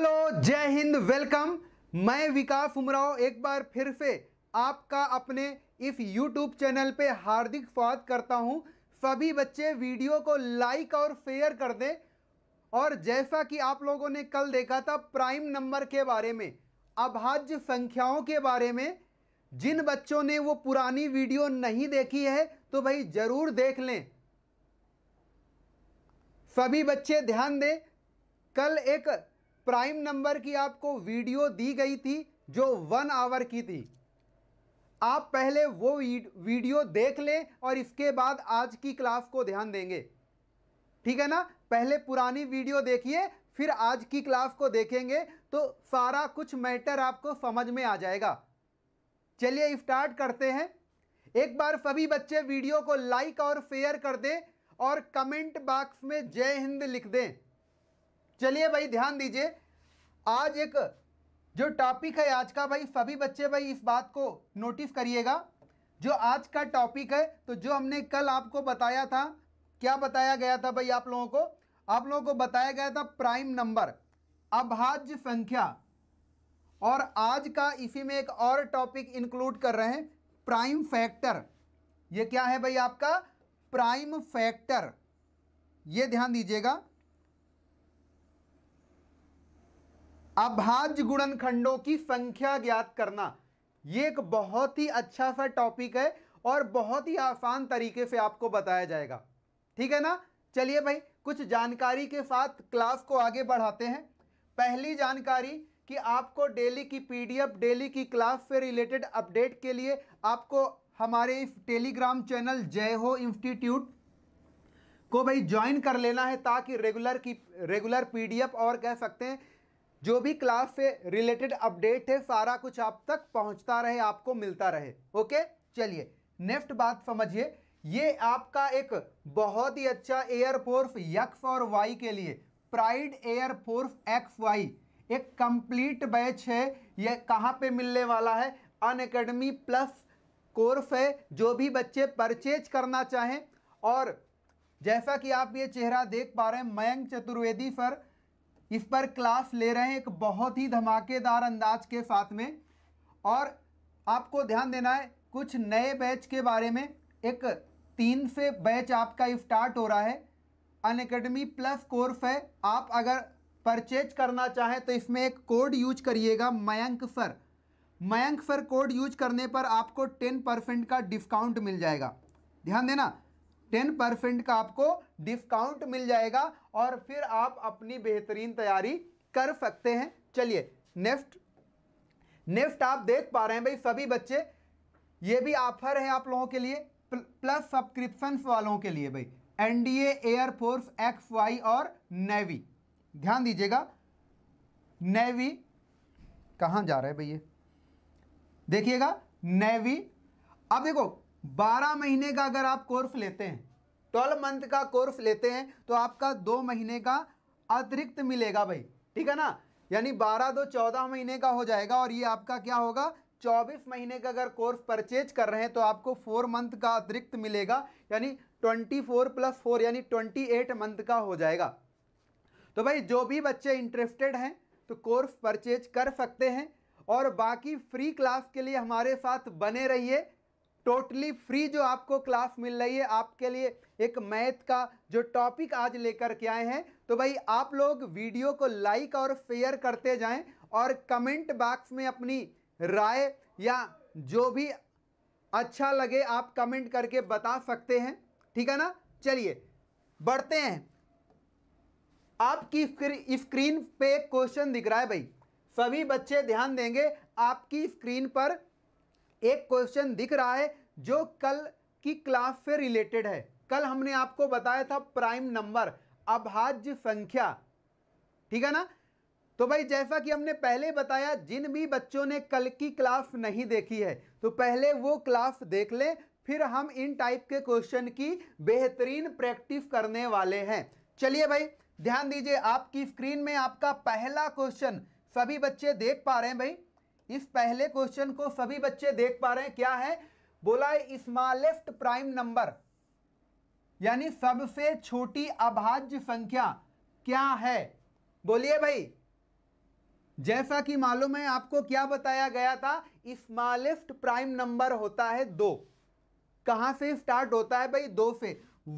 hello जय Hind welcome मैं विकास उमराव एक बार फिर से आपका अपने इस यूट्यूब चैनल पे हार्दिक स्वागत करता हूं सभी बच्चे वीडियो को लाइक और शेयर कर दें और जैसा कि आप लोगों ने कल देखा था प्राइम नंबर के बारे में अभाज्य संख्याओं के बारे में जिन बच्चों ने वो पुरानी वीडियो नहीं देखी है तो भाई ज़रूर देख लें सभी बच्चे ध्यान दें कल एक प्राइम नंबर की आपको वीडियो दी गई थी जो वन आवर की थी आप पहले वो वीडियो देख लें और इसके बाद आज की क्लास को ध्यान देंगे ठीक है ना पहले पुरानी वीडियो देखिए फिर आज की क्लास को देखेंगे तो सारा कुछ मैटर आपको समझ में आ जाएगा चलिए स्टार्ट करते हैं एक बार सभी बच्चे वीडियो को लाइक और शेयर कर दें और कमेंट बॉक्स में जय हिंद लिख दें चलिए भाई ध्यान दीजिए आज एक जो टॉपिक है आज का भाई सभी बच्चे भाई इस बात को नोटिस करिएगा जो आज का टॉपिक है तो जो हमने कल आपको बताया था क्या बताया गया था भाई आप लोगों को आप लोगों को बताया गया था प्राइम नंबर अभाज्य संख्या और आज का इसी में एक और टॉपिक इंक्लूड कर रहे हैं प्राइम फैक्टर ये क्या है भाई आपका प्राइम फैक्टर ये ध्यान दीजिएगा अभाज्य गुणनखंडों की संख्या ज्ञात करना ये एक बहुत ही अच्छा सा टॉपिक है और बहुत ही आसान तरीके से आपको बताया जाएगा ठीक है ना चलिए भाई कुछ जानकारी के साथ क्लास को आगे बढ़ाते हैं पहली जानकारी कि आपको डेली की पीडीएफ डेली की क्लास से रिलेटेड अपडेट के लिए आपको हमारे इस टेलीग्राम चैनल जय हो इंस्टीट्यूट को भाई ज्वाइन कर लेना है ताकि रेगुलर की रेगुलर पीडीएफ और कह सकते हैं जो भी क्लास से रिलेटेड अपडेट है सारा कुछ आप तक पहुंचता रहे आपको मिलता रहे ओके चलिए नेक्स्ट बात समझिए ये आपका एक बहुत ही अच्छा एयरफोर्स यक्स और वाई के लिए प्राइड एयरफोर्स एक्स वाई एक कंप्लीट बैच है यह कहाँ पे मिलने वाला है अन अकेडमी प्लस कोर्स है जो भी बच्चे परचेज करना चाहें और जैसा कि आप ये चेहरा देख पा रहे हैं मयंक चतुर्वेदी सर इस पर क्लास ले रहे हैं एक बहुत ही धमाकेदार अंदाज के साथ में और आपको ध्यान देना है कुछ नए बैच के बारे में एक तीन से बैच आपका स्टार्ट हो रहा है अन अकेडमी प्लस कोर्स है आप अगर परचेज करना चाहें तो इसमें एक कोड यूज करिएगा Mayank sir Mayank sir code use करने पर आपको टेन परसेंट का डिस्काउंट मिल जाएगा ध्यान देना टेन परसेंट का आपको डिस्काउंट मिल जाएगा और फिर आप अपनी बेहतरीन तैयारी कर सकते हैं चलिए नेक्स्ट नेक्स्ट आप देख पा रहे हैं भाई सभी बच्चे ये भी ऑफर है आप लोगों के लिए प्लस सब्सक्रिप्शन वालों के लिए भाई एनडीए एयरफोर्स एक्स वाई और नेवी ध्यान दीजिएगा नेवी कहां जा रहा है भाई ये देखिएगा नेवी अब देखो बारह महीने का अगर आप कोर्स लेते हैं ट्वेल्व मंथ का कोर्स लेते हैं तो आपका दो महीने का अतिरिक्त मिलेगा भाई ठीक है ना यानी बारह दो चौदह महीने का हो जाएगा और ये आपका क्या होगा चौबीस महीने का अगर कोर्स परचेज कर रहे हैं तो आपको फोर मंथ का अतिरिक्त मिलेगा यानी ट्वेंटी फोर प्लस फोर यानी ट्वेंटी एट मंथ का हो जाएगा तो भाई जो भी बच्चे इंटरेस्टेड हैं तो कोर्स परचेज कर सकते हैं और बाकी फ्री क्लास के लिए हमारे साथ बने रहिए टोटली फ्री जो आपको क्लास मिल रही है आपके लिए एक मैथ का जो टॉपिक आज लेकर के आए हैं तो भाई आप लोग वीडियो को लाइक और शेयर करते जाएं और कमेंट बॉक्स में अपनी राय या जो भी अच्छा लगे आप कमेंट करके बता सकते हैं ठीक है ना चलिए बढ़ते हैं आपकी स्क्रीन पे क्वेश्चन दिख रहा है भाई सभी बच्चे ध्यान देंगे आपकी स्क्रीन पर एक क्वेश्चन दिख रहा है जो कल की क्लास से रिलेटेड है कल हमने आपको बताया था प्राइम नंबर अभाज्य संख्या ठीक है ना तो भाई जैसा कि हमने पहले बताया जिन भी बच्चों ने कल की क्लास नहीं देखी है तो पहले वो क्लास देख लें फिर हम इन टाइप के क्वेश्चन की बेहतरीन प्रैक्टिस करने वाले हैं चलिए भाई ध्यान दीजिए आपकी स्क्रीन में आपका पहला क्वेश्चन सभी बच्चे देख पा रहे हैं भाई इस पहले क्वेश्चन को सभी बच्चे देख पा रहे हैं क्या है बोला है स्मॉलेस्ट प्राइम नंबर यानी सबसे छोटी अभाज्य संख्या क्या है बोलिए भाई जैसा कि मालूम है आपको क्या बताया गया था स्मॉलेस्ट प्राइम नंबर होता है दो कहां से स्टार्ट होता है भाई दो से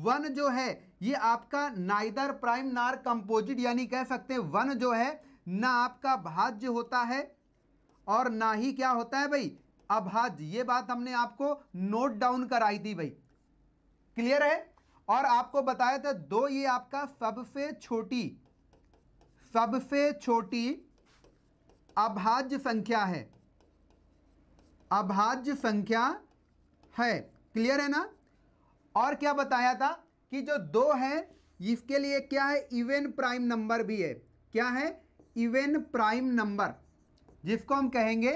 वन जो है ये आपका नाइदर प्राइम नार कंपोजिट यानी कह सकते हैं वन जो है ना आपका भाज्य होता है और ना ही क्या होता है भाई अभाज्य हाँ, ये बात हमने आपको नोट डाउन कराई थी भाई क्लियर है और आपको बताया था दो ये आपका सबसे छोटी सबसे छोटी अभाज्य संख्या है अभाज्य संख्या है क्लियर है ना और क्या बताया था कि जो दो है इसके लिए क्या है इवेन प्राइम नंबर भी है क्या है इवेन प्राइम नंबर जिसको हम कहेंगे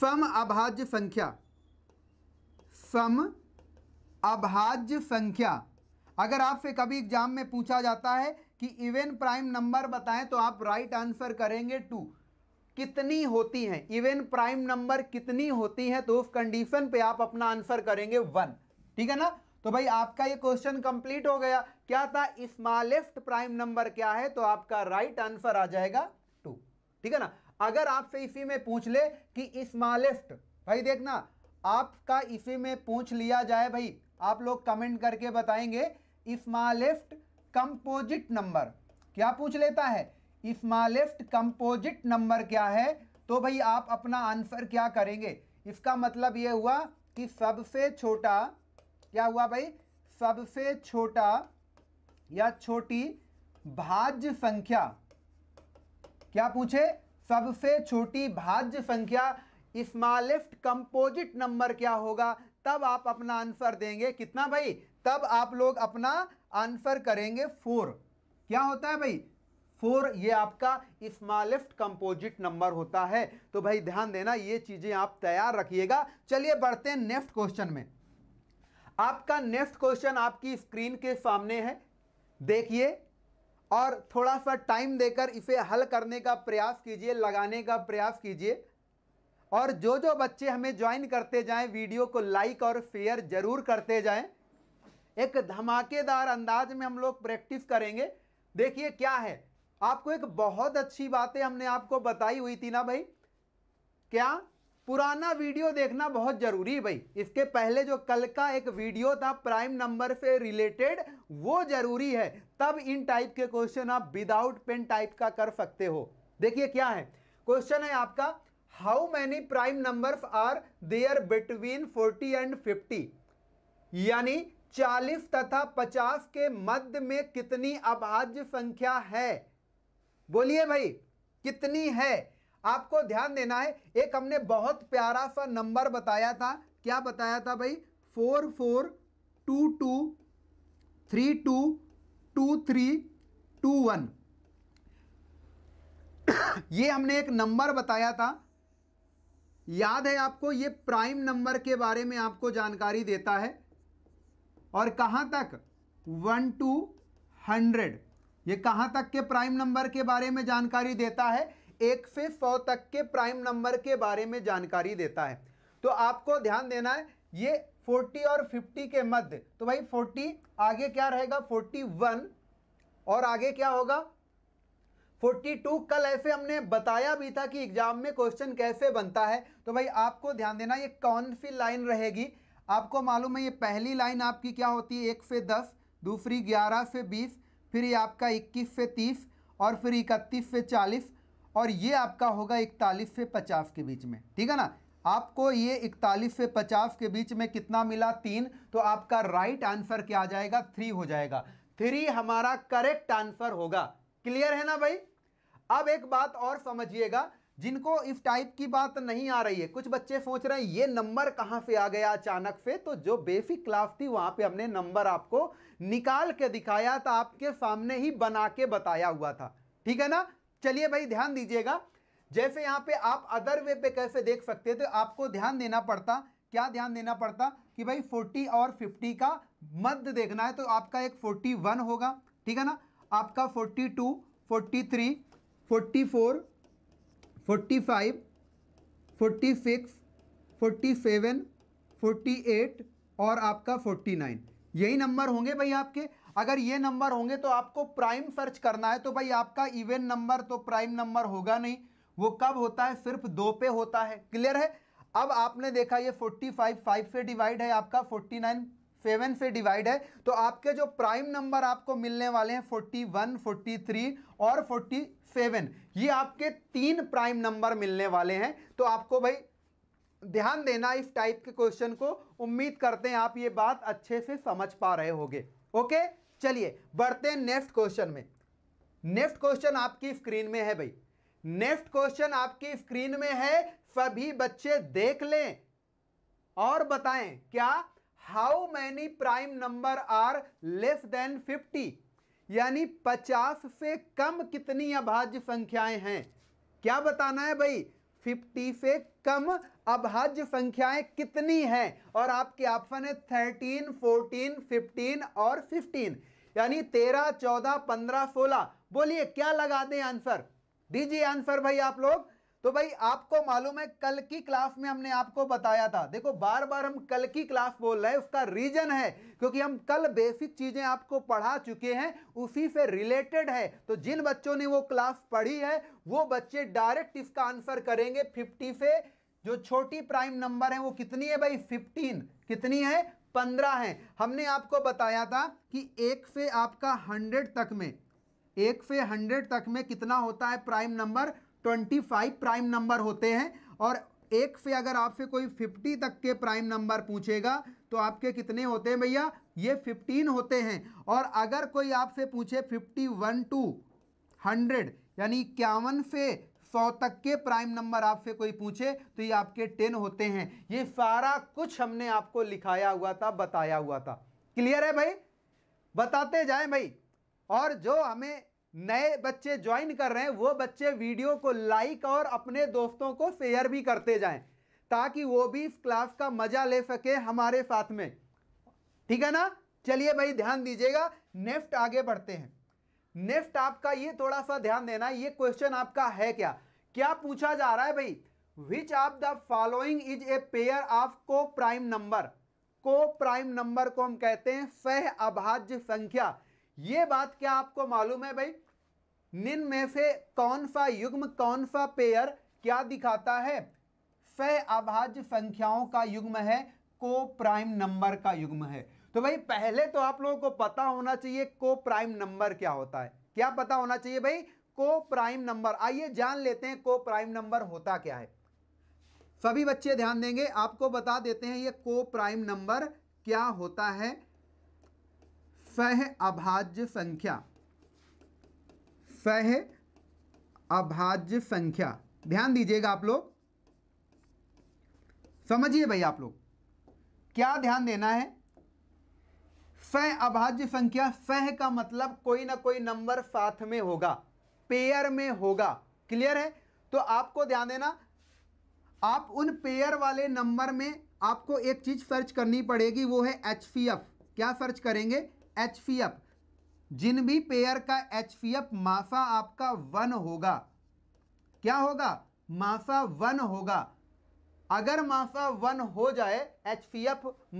सम अभाज्य संख्या सम अभाज्य संख्या अगर आपसे कभी एग्जाम में पूछा जाता है कि इवेन प्राइम नंबर बताएं तो आप राइट आंसर करेंगे टू कितनी होती हैं इवेन प्राइम नंबर कितनी होती हैं तो उस कंडीशन पे आप अपना आंसर करेंगे वन ठीक है ना तो भाई आपका ये क्वेश्चन कंप्लीट हो गया क्या था स्मॉलेस्ट प्राइम नंबर क्या है तो आपका राइट आंसर आ जाएगा टू ठीक है ना अगर आपसे इसी में पूछ ले कि स्मॉलेस्ट भाई देखना आपका इसी में पूछ लिया जाए भाई आप लोग कमेंट करके बताएंगे स्मॉलेस्ट कंपोजिट नंबर क्या पूछ लेता है स्मॉलेस्ट कंपोजिट नंबर क्या है तो भाई आप अपना आंसर क्या करेंगे इसका मतलब यह हुआ कि सबसे छोटा क्या हुआ भाई सबसे छोटा या छोटी भाज्य संख्या क्या पूछे सबसे छोटी भाज्य संख्या स्मालिफ्ट कंपोजिट नंबर क्या होगा तब आप अपना आंसर देंगे कितना भाई तब आप लोग अपना आंसर करेंगे फोर क्या होता है भाई फोर ये आपका स्मालिफ्ट कंपोजिट नंबर होता है तो भाई ध्यान देना ये चीज़ें आप तैयार रखिएगा चलिए बढ़ते हैं नेक्स्ट क्वेश्चन में आपका नेक्स्ट क्वेश्चन आपकी स्क्रीन के सामने है देखिए और थोड़ा सा टाइम देकर इसे हल करने का प्रयास कीजिए लगाने का प्रयास कीजिए और जो जो बच्चे हमें ज्वाइन करते जाएं वीडियो को लाइक और शेयर ज़रूर करते जाएं एक धमाकेदार अंदाज में हम लोग प्रैक्टिस करेंगे देखिए क्या है आपको एक बहुत अच्छी बातें हमने आपको बताई हुई थी ना भाई क्या पुराना वीडियो देखना बहुत जरूरी है भाई इसके पहले जो कल का एक वीडियो था प्राइम नंबर से रिलेटेड वो जरूरी है तब इन टाइप के क्वेश्चन आप विदाउट पेन टाइप का कर सकते हो देखिए क्या है क्वेश्चन है आपका how many prime numbers are there between 40 and 50 यानी 40 तथा 50 के मध्य में कितनी अभाज्य संख्या है बोलिए भाई कितनी है आपको ध्यान देना है एक हमने बहुत प्यारा सा नंबर बताया था क्या बताया था भाई four four two two three two two three two one ये हमने एक नंबर बताया था याद है आपको ये प्राइम नंबर के बारे में आपको जानकारी देता है और कहाँ तक वन टू हंड्रेड ये कहाँ तक के प्राइम नंबर के बारे में जानकारी देता है एक से सौ तक के प्राइम नंबर के बारे में जानकारी देता है तो आपको ध्यान देना है ये 40 और 50 के मध्य तो भाई 40 आगे क्या रहेगा 41 और आगे क्या होगा 42 कल ऐसे हमने बताया भी था कि एग्जाम में क्वेश्चन कैसे बनता है तो भाई आपको ध्यान देना ये कौन सी लाइन रहेगी आपको मालूम है ये पहली लाइन आपकी क्या होती है एक से दस दूसरी ग्यारह से बीस फिर ये आपका इक्कीस से तीस और फिर इकतीस से चालीस और ये आपका होगा इकतालीस से पचास के बीच में ठीक है ना आपको ये इकतालीस से पचास के बीच में कितना मिला तीन तो आपका राइट आंसर क्या आ जाएगा थ्री हो जाएगा थ्री हमारा करेक्ट आंसर होगा क्लियर है ना भाई अब एक बात और समझिएगा जिनको इस टाइप की बात नहीं आ रही है कुछ बच्चे सोच रहे हैं ये नंबर कहां से आ गया अचानक से तो जो बेसिक क्लास थी वहां पे हमने नंबर आपको निकाल के दिखाया था आपके सामने ही बना के बताया हुआ था ठीक है ना चलिए भाई ध्यान दीजिएगा जैसे यहाँ पे आप अदर वे पे कैसे देख सकते तो आपको ध्यान देना पड़ता क्या ध्यान देना पड़ता कि भाई 40 और 50 का मध्य देखना है तो आपका एक 41 होगा ठीक है ना आपका 42, 43, 44, 45, 46, 47, 48 और आपका 49 यही नंबर होंगे भाई आपके अगर ये नंबर होंगे तो आपको प्राइम सर्च करना है तो भाई आपका इवेंट नंबर तो प्राइम नंबर होगा नहीं वो कब होता है सिर्फ दो पे होता है क्लियर है अब आपने देखा ये 45 फाइव से डिवाइड है आपका 49 सेवन से डिवाइड है तो आपके जो प्राइम नंबर आपको मिलने वाले हैं 41, 43 और 47 ये आपके तीन प्राइम नंबर मिलने वाले हैं तो आपको भाई ध्यान देना इस टाइप के क्वेश्चन को उम्मीद करते हैं आप ये बात अच्छे से समझ पा रहे होगे ओके चलिए बढ़ते हैं नेक्स्ट क्वेश्चन में नेक्स्ट क्वेश्चन आपकी स्क्रीन में है भाई नेक्स्ट क्वेश्चन आपकी स्क्रीन में है सभी बच्चे देख लें और बताएं क्या how many prime number are less than fifty यानी पचास से कम कितनी अभाज्य संख्याएं हैं क्या बताना है भाई 50 से कम अभाज्य संख्याएं कितनी हैं और आपके ऑप्शन है 13, 14, 15 और 15 यानी 13, 14, 15, 16 बोलिए क्या लगा दें आंसर दीजिए आंसर भाई आप लोग तो भाई आपको मालूम है कल की क्लास में हमने आपको बताया था देखो बार बार हम कल की क्लास बोल रहे हैं उसका रीजन है क्योंकि हम कल बेसिक चीजें आपको पढ़ा चुके हैं उसी से रिलेटेड है तो जिन बच्चों ने वो क्लास पढ़ी है वो बच्चे डायरेक्ट इसका आंसर करेंगे फिफ्टी से जो छोटी प्राइम नंबर है वो कितनी है भाई फिफ्टीन कितनी है पंद्रह है हमने आपको बताया था कि एक से आपका हंड्रेड तक में एक से हंड्रेड तक में कितना होता है prime number twenty five prime number होते हैं और एक से अगर आपसे कोई फिफ्टी तक के प्राइम नंबर पूछेगा तो आपके कितने होते हैं भैया ये फिफ्टीन होते हैं और अगर कोई आपसे पूछे फिफ्टी वन टू हंड्रेड यानी इक्यावन से सौ तक के प्राइम नंबर आपसे कोई पूछे तो ये आपके टेन होते हैं ये सारा कुछ हमने आपको लिखाया हुआ था बताया हुआ था क्लियर है भाई बताते जाए भाई और जो हमें नए बच्चे ज्वाइन कर रहे हैं वो बच्चे वीडियो को लाइक और अपने दोस्तों को शेयर भी करते जाएं ताकि वो भी इस क्लास का मज़ा ले सके हमारे साथ में ठीक है ना चलिए भाई ध्यान दीजिएगा नेफ्ट आगे बढ़ते हैं नेफ्ट आपका ये थोड़ा सा ध्यान देना ये क्वेश्चन आपका है क्या क्या पूछा जा रहा है भाई which of the following is a pair of co prime number co prime number को हम कहते हैं सह अभाज्य संख्या ये बात क्या आपको मालूम है भाई निन में से कौन सा युग्म कौन सा पेयर क्या दिखाता है फे अभाज्य संख्याओं का युग्म है को प्राइम नंबर का युग्म है तो भाई पहले तो आप लोगों को पता होना चाहिए को प्राइम नंबर क्या होता है क्या पता होना चाहिए भाई को प्राइम नंबर आइए जान लेते हैं को प्राइम नंबर होता क्या है सभी बच्चे ध्यान देंगे आपको बता देते हैं ये को प्राइम नंबर क्या होता है सह अभाज्य संख्या सह अभाज्य संख्या ध्यान दीजिएगा आप लोग समझिए भाई आप लोग क्या ध्यान देना है सह अभाज्य संख्या सह का मतलब कोई ना कोई नंबर साथ में होगा पेयर में होगा क्लियर है तो आपको ध्यान देना आप उन पेयर वाले नंबर में आपको एक चीज़ सर्च करनी पड़ेगी वो है एच क्या सर्च करेंगे एच जिन भी पेयर का एच मासा आपका वन होगा क्या होगा मासा वन होगा अगर मासा वन हो जाए एच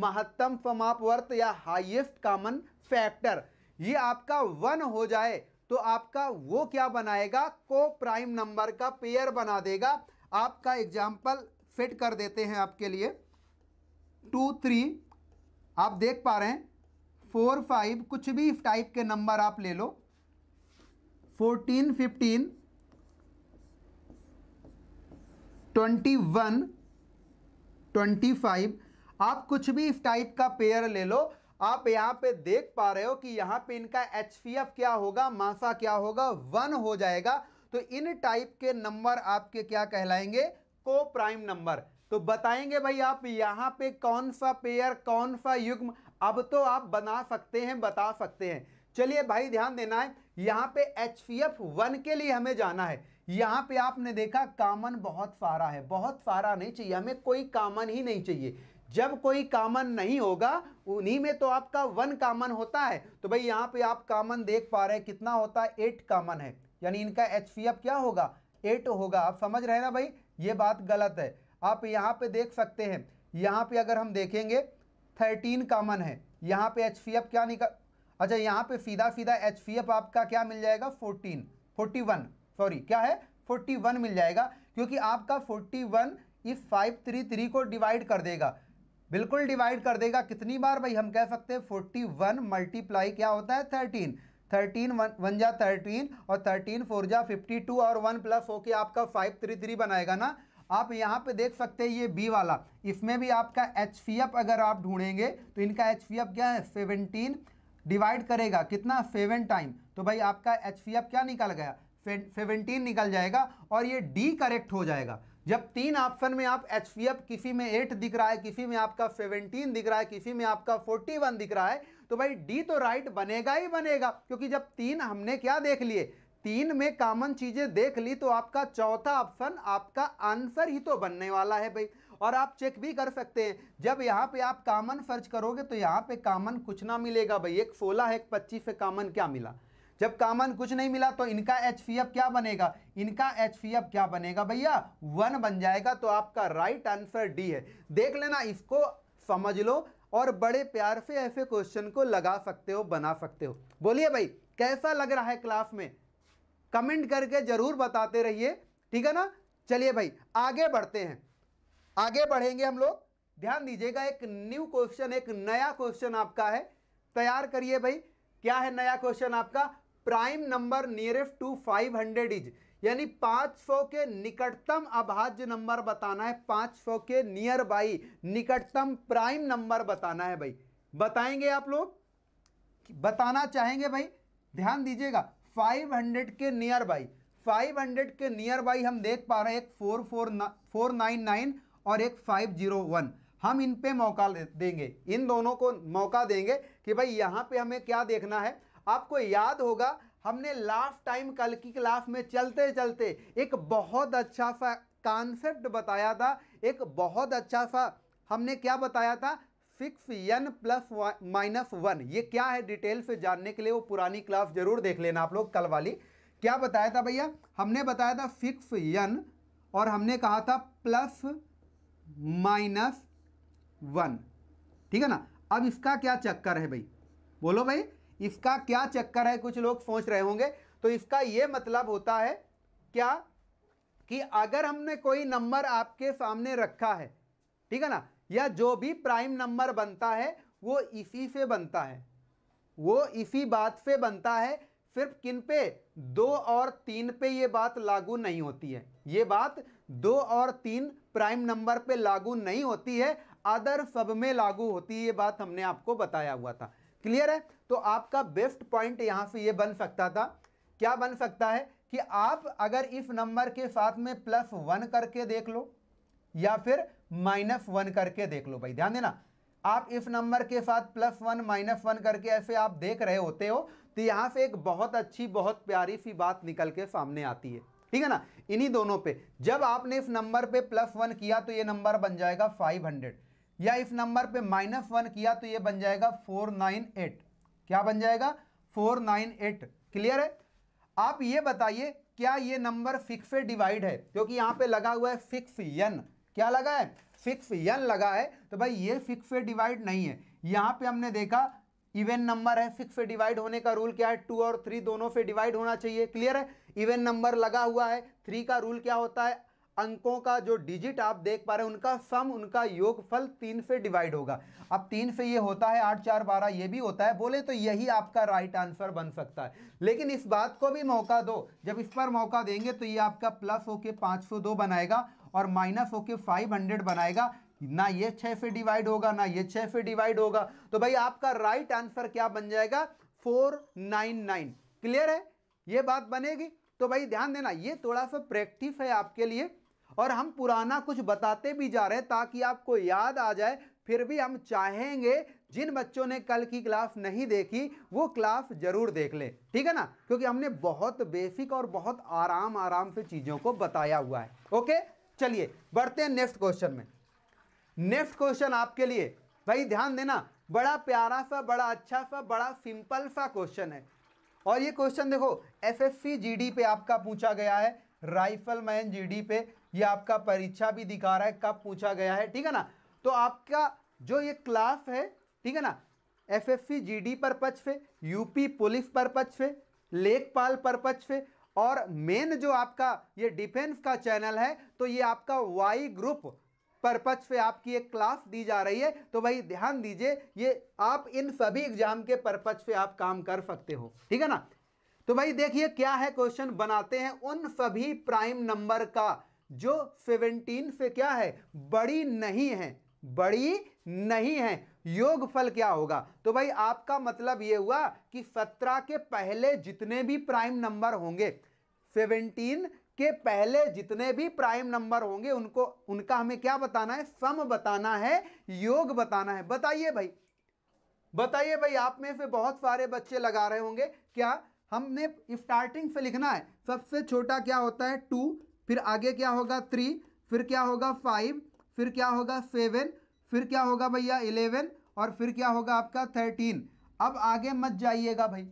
महत्तम समापवर्त या हाइएस्ट कॉमन फैक्टर ये आपका वन हो जाए तो आपका वो क्या बनाएगा को प्राइम नंबर का पेयर बना देगा आपका एग्जाम्पल फिट कर देते हैं आपके लिए टू थ्री आप देख पा रहे हैं फोर फाइव कुछ भी टाइप के नंबर आप ले लो fourteen fifteen twenty one twenty five आप कुछ भी टाइप का पेयर ले लो आप यहाँ पे देख पा रहे हो कि यहाँ पे इनका एच क्या होगा मासा क्या होगा वन हो जाएगा तो इन टाइप के नंबर आपके क्या कहलाएंगे को प्राइम नंबर तो बताएंगे भाई आप यहाँ पे कौन सा पेयर कौन सा युग्म अब तो आप बना सकते हैं बता सकते हैं चलिए भाई ध्यान देना है यहाँ पे एच पी एफ वन के लिए हमें जाना है यहाँ पे आपने देखा कामन बहुत सारा है बहुत सारा नहीं चाहिए हमें कोई कामन ही नहीं चाहिए जब कोई कामन नहीं होगा उन्हीं में तो आपका वन कामन होता है तो भाई यहाँ पे आप कामन देख पा रहे हैं कितना होता है एट कामन है यानी इनका एच क्या होगा एट होगा आप समझ रहे हैं ना भाई ये बात गलत है आप यहाँ पे देख सकते हैं यहाँ पे अगर हम देखेंगे थर्टीन कॉमन है यहाँ पे एच क्या निकल अच्छा यहाँ पे सीधा सीधा एच आपका क्या मिल जाएगा फोर्टीन फोर्टी वन सॉरी क्या है फोर्टी वन मिल जाएगा क्योंकि आपका फोर्टी वन इस फाइव थ्री थ्री को डिवाइड कर देगा बिल्कुल डिवाइड कर देगा कितनी बार भाई हम कह सकते हैं फोर्टी वन मल्टीप्लाई क्या होता है थर्टीन थर्टीन वन वन जा थर्टीन और थर्टीन फोर जा फिफ्टी टू और वन प्लस होके आपका फाइव थ्री थ्री बनाएगा ना आप यहाँ पे देख सकते हैं ये बी वाला इसमें भी आपका एच अगर आप ढूंढेंगे तो इनका एच क्या है सेवनटीन डिवाइड करेगा कितना सेवन टाइम तो भाई आपका एच क्या निकल गया सेवनटीन निकल जाएगा और ये डी करेक्ट हो जाएगा जब तीन ऑप्शन में आप एच किसी में एट दिख रहा है किसी में आपका सेवनटीन दिख रहा है किसी में आपका फोर्टी वन दिख रहा है तो भाई डी तो राइट बनेगा ही बनेगा क्योंकि जब तीन हमने क्या देख लिए तीन में कॉमन चीज़ें देख ली तो आपका चौथा ऑप्शन आपका आंसर ही तो बनने वाला है भाई और आप चेक भी कर सकते हैं जब यहाँ पे आप कॉमन सर्च करोगे तो यहाँ पे कॉमन कुछ ना मिलेगा भाई एक सोलह है एक पच्चीस है कॉमन क्या मिला जब कॉमन कुछ नहीं मिला तो इनका एच क्या बनेगा इनका एच क्या बनेगा भैया वन बन जाएगा तो आपका राइट आंसर डी है देख लेना इसको समझ लो और बड़े प्यार से ऐसे क्वेश्चन को लगा सकते हो बना सकते हो बोलिए भाई कैसा लग रहा है क्लास में कमेंट करके ज़रूर बताते रहिए ठीक है ना चलिए भाई आगे बढ़ते हैं आगे बढ़ेंगे हम लोग ध्यान दीजिएगा एक न्यू क्वेश्चन एक नया क्वेश्चन आपका है तैयार करिए भाई क्या है नया क्वेश्चन आपका prime number nearest to five hundred is यानी पाँच सौ के निकटतम अभाज्य नंबर बताना है पांच सौ के नियर बाई निकटतम प्राइम नंबर बताना है भाई बताएंगे आप लोग बताना चाहेंगे भाई ध्यान दीजिएगा 500 के नियर बाई 500 के नियर बाई हम देख पा रहे हैं एक four four four nine nine और एक फाइव जीरो वन हम इन पे मौका देंगे इन दोनों को मौका देंगे कि भाई यहाँ पे हमें क्या देखना है आपको याद होगा हमने लास्ट टाइम कल की क्लास में चलते चलते एक बहुत अच्छा सा कॉन्सेप्ट बताया था एक बहुत अच्छा सा हमने क्या बताया था six n plus minus one ये क्या है डिटेल से जानने के लिए वो पुरानी क्लास जरूर देख लेना आप लोग कल वाली क्या बताया था भैया हमने बताया था सिक्स एन और हमने कहा था प्लस माइनस वन ठीक है ना अब इसका क्या चक्कर है भाई बोलो भाई इसका क्या चक्कर है कुछ लोग सोच रहे होंगे तो इसका ये मतलब होता है क्या कि अगर हमने कोई नंबर आपके सामने रखा है ठीक है ना या जो भी प्राइम नंबर बनता है वो इसी से बनता है वो इसी बात से बनता है सिर्फ किन पे दो और तीन पे ये बात लागू नहीं होती है ये बात दो और तीन प्राइम नंबर पे लागू नहीं होती है अदर सब में लागू होती है ये बात हमने आपको बताया हुआ था क्लियर है तो आपका बेस्ट पॉइंट यहाँ से ये बन सकता था क्या बन सकता है कि आप अगर इस नंबर के साथ में प्लस वन करके देख लो या फिर माइनस वन करके देख लो भाई ध्यान देना आप इस नंबर के साथ प्लस वन माइनस वन करके ऐसे आप देख रहे होते हो तो यहाँ से एक बहुत अच्छी बहुत प्यारी सी बात निकल के सामने आती है ठीक है ना इन्हीं दोनों पे जब आपने इस नंबर पे प्लस वन किया तो ये नंबर बन जाएगा फाइव हंड्रेड या इस नंबर पे माइनस वन किया तो ये बन जाएगा फोर नाइन एट क्या बन जाएगा फोर नाइन एट क्लियर है आप ये बताइए क्या ये नंबर सिक्स से डिवाइड है क्योंकि यहाँ पे लगा हुआ है सिक्स यन क्या लगा है फिक्स यन लगा है तो भाई ये फिक्स से डिवाइड नहीं है यहाँ पे हमने देखा इवेंट नंबर है फिक्स से डिवाइड होने का रूल क्या है टू और थ्री दोनों से डिवाइड होना चाहिए क्लियर है इवेंट नंबर लगा हुआ है थ्री का रूल क्या होता है अंकों का जो डिजिट आप देख पा रहे हैं उनका सम उनका योगफल तीन से डिवाइड होगा अब तीन से ये होता है आठ चार बारह ये भी होता है बोले तो यही आपका राइट आंसर बन सकता है लेकिन इस बात को भी मौका दो जब इस पर मौका देंगे तो ये आपका प्लस होके पाँच बनाएगा और माइनस होके फाइव हंड्रेड बनाएगा ना ये छह से डिवाइड होगा ना ये छह से डिवाइड होगा तो भाई आपका राइट आंसर क्या बन जाएगा फोर नाइन नाइन क्लियर है ये बात बनेगी तो भाई ध्यान देना ये थोड़ा सा प्रैक्टिस है आपके लिए और हम पुराना कुछ बताते भी जा रहे हैं ताकि आपको याद आ जाए फिर भी हम चाहेंगे जिन बच्चों ने कल की क्लास नहीं देखी वो क्लास जरूर देख ले ठीक है ना क्योंकि हमने बहुत बेसिक और बहुत आराम आराम से चीज़ों को बताया हुआ है ओके चलिए बढ़ते हैं नेक्स्ट क्वेश्चन में नेक्स्ट क्वेश्चन आपके लिए भाई ध्यान देना बड़ा प्यारा सा बड़ा अच्छा सा बड़ा सिंपल सा क्वेश्चन है और ये क्वेश्चन देखो एसएससी जीडी पे आपका पूछा गया है राइफल मैन जी पे ये आपका परीक्षा भी दिखा रहा है कब पूछा गया है ठीक है ना तो आपका जो ये क्लास है ठीक है ना F S C G D purpose पे यूपी पुलिस पर पक्ष पे लेखपाल पर पक्ष पे और मेन जो आपका ये डिफेंस का चैनल है तो ये आपका वाई ग्रुप परपज पे आपकी एक क्लास दी जा रही है तो भाई ध्यान दीजिए ये आप इन सभी एग्जाम के परपज पे आप काम कर सकते हो ठीक है ना तो भाई देखिए क्या है क्वेश्चन बनाते हैं उन सभी प्राइम नंबर का जो 17 से क्या है बड़ी नहीं है बड़ी नहीं है योगफल क्या होगा तो भाई आपका मतलब ये हुआ कि 17 के पहले जितने भी प्राइम नंबर होंगे सेवनटीन के पहले जितने भी प्राइम नंबर होंगे उनको उनका हमें क्या बताना है सम बताना है योग बताना है बताइए भाई बताइए भाई आप में से बहुत सारे बच्चे लगा रहे होंगे क्या हमने स्टार्टिंग से लिखना है सबसे छोटा क्या होता है टू फिर आगे क्या होगा थ्री फिर क्या होगा फाइव फिर क्या होगा सेवन फिर क्या होगा भैया इलेवन और फिर क्या होगा आपका थर्टीन अब आगे मत जाइएगा भाई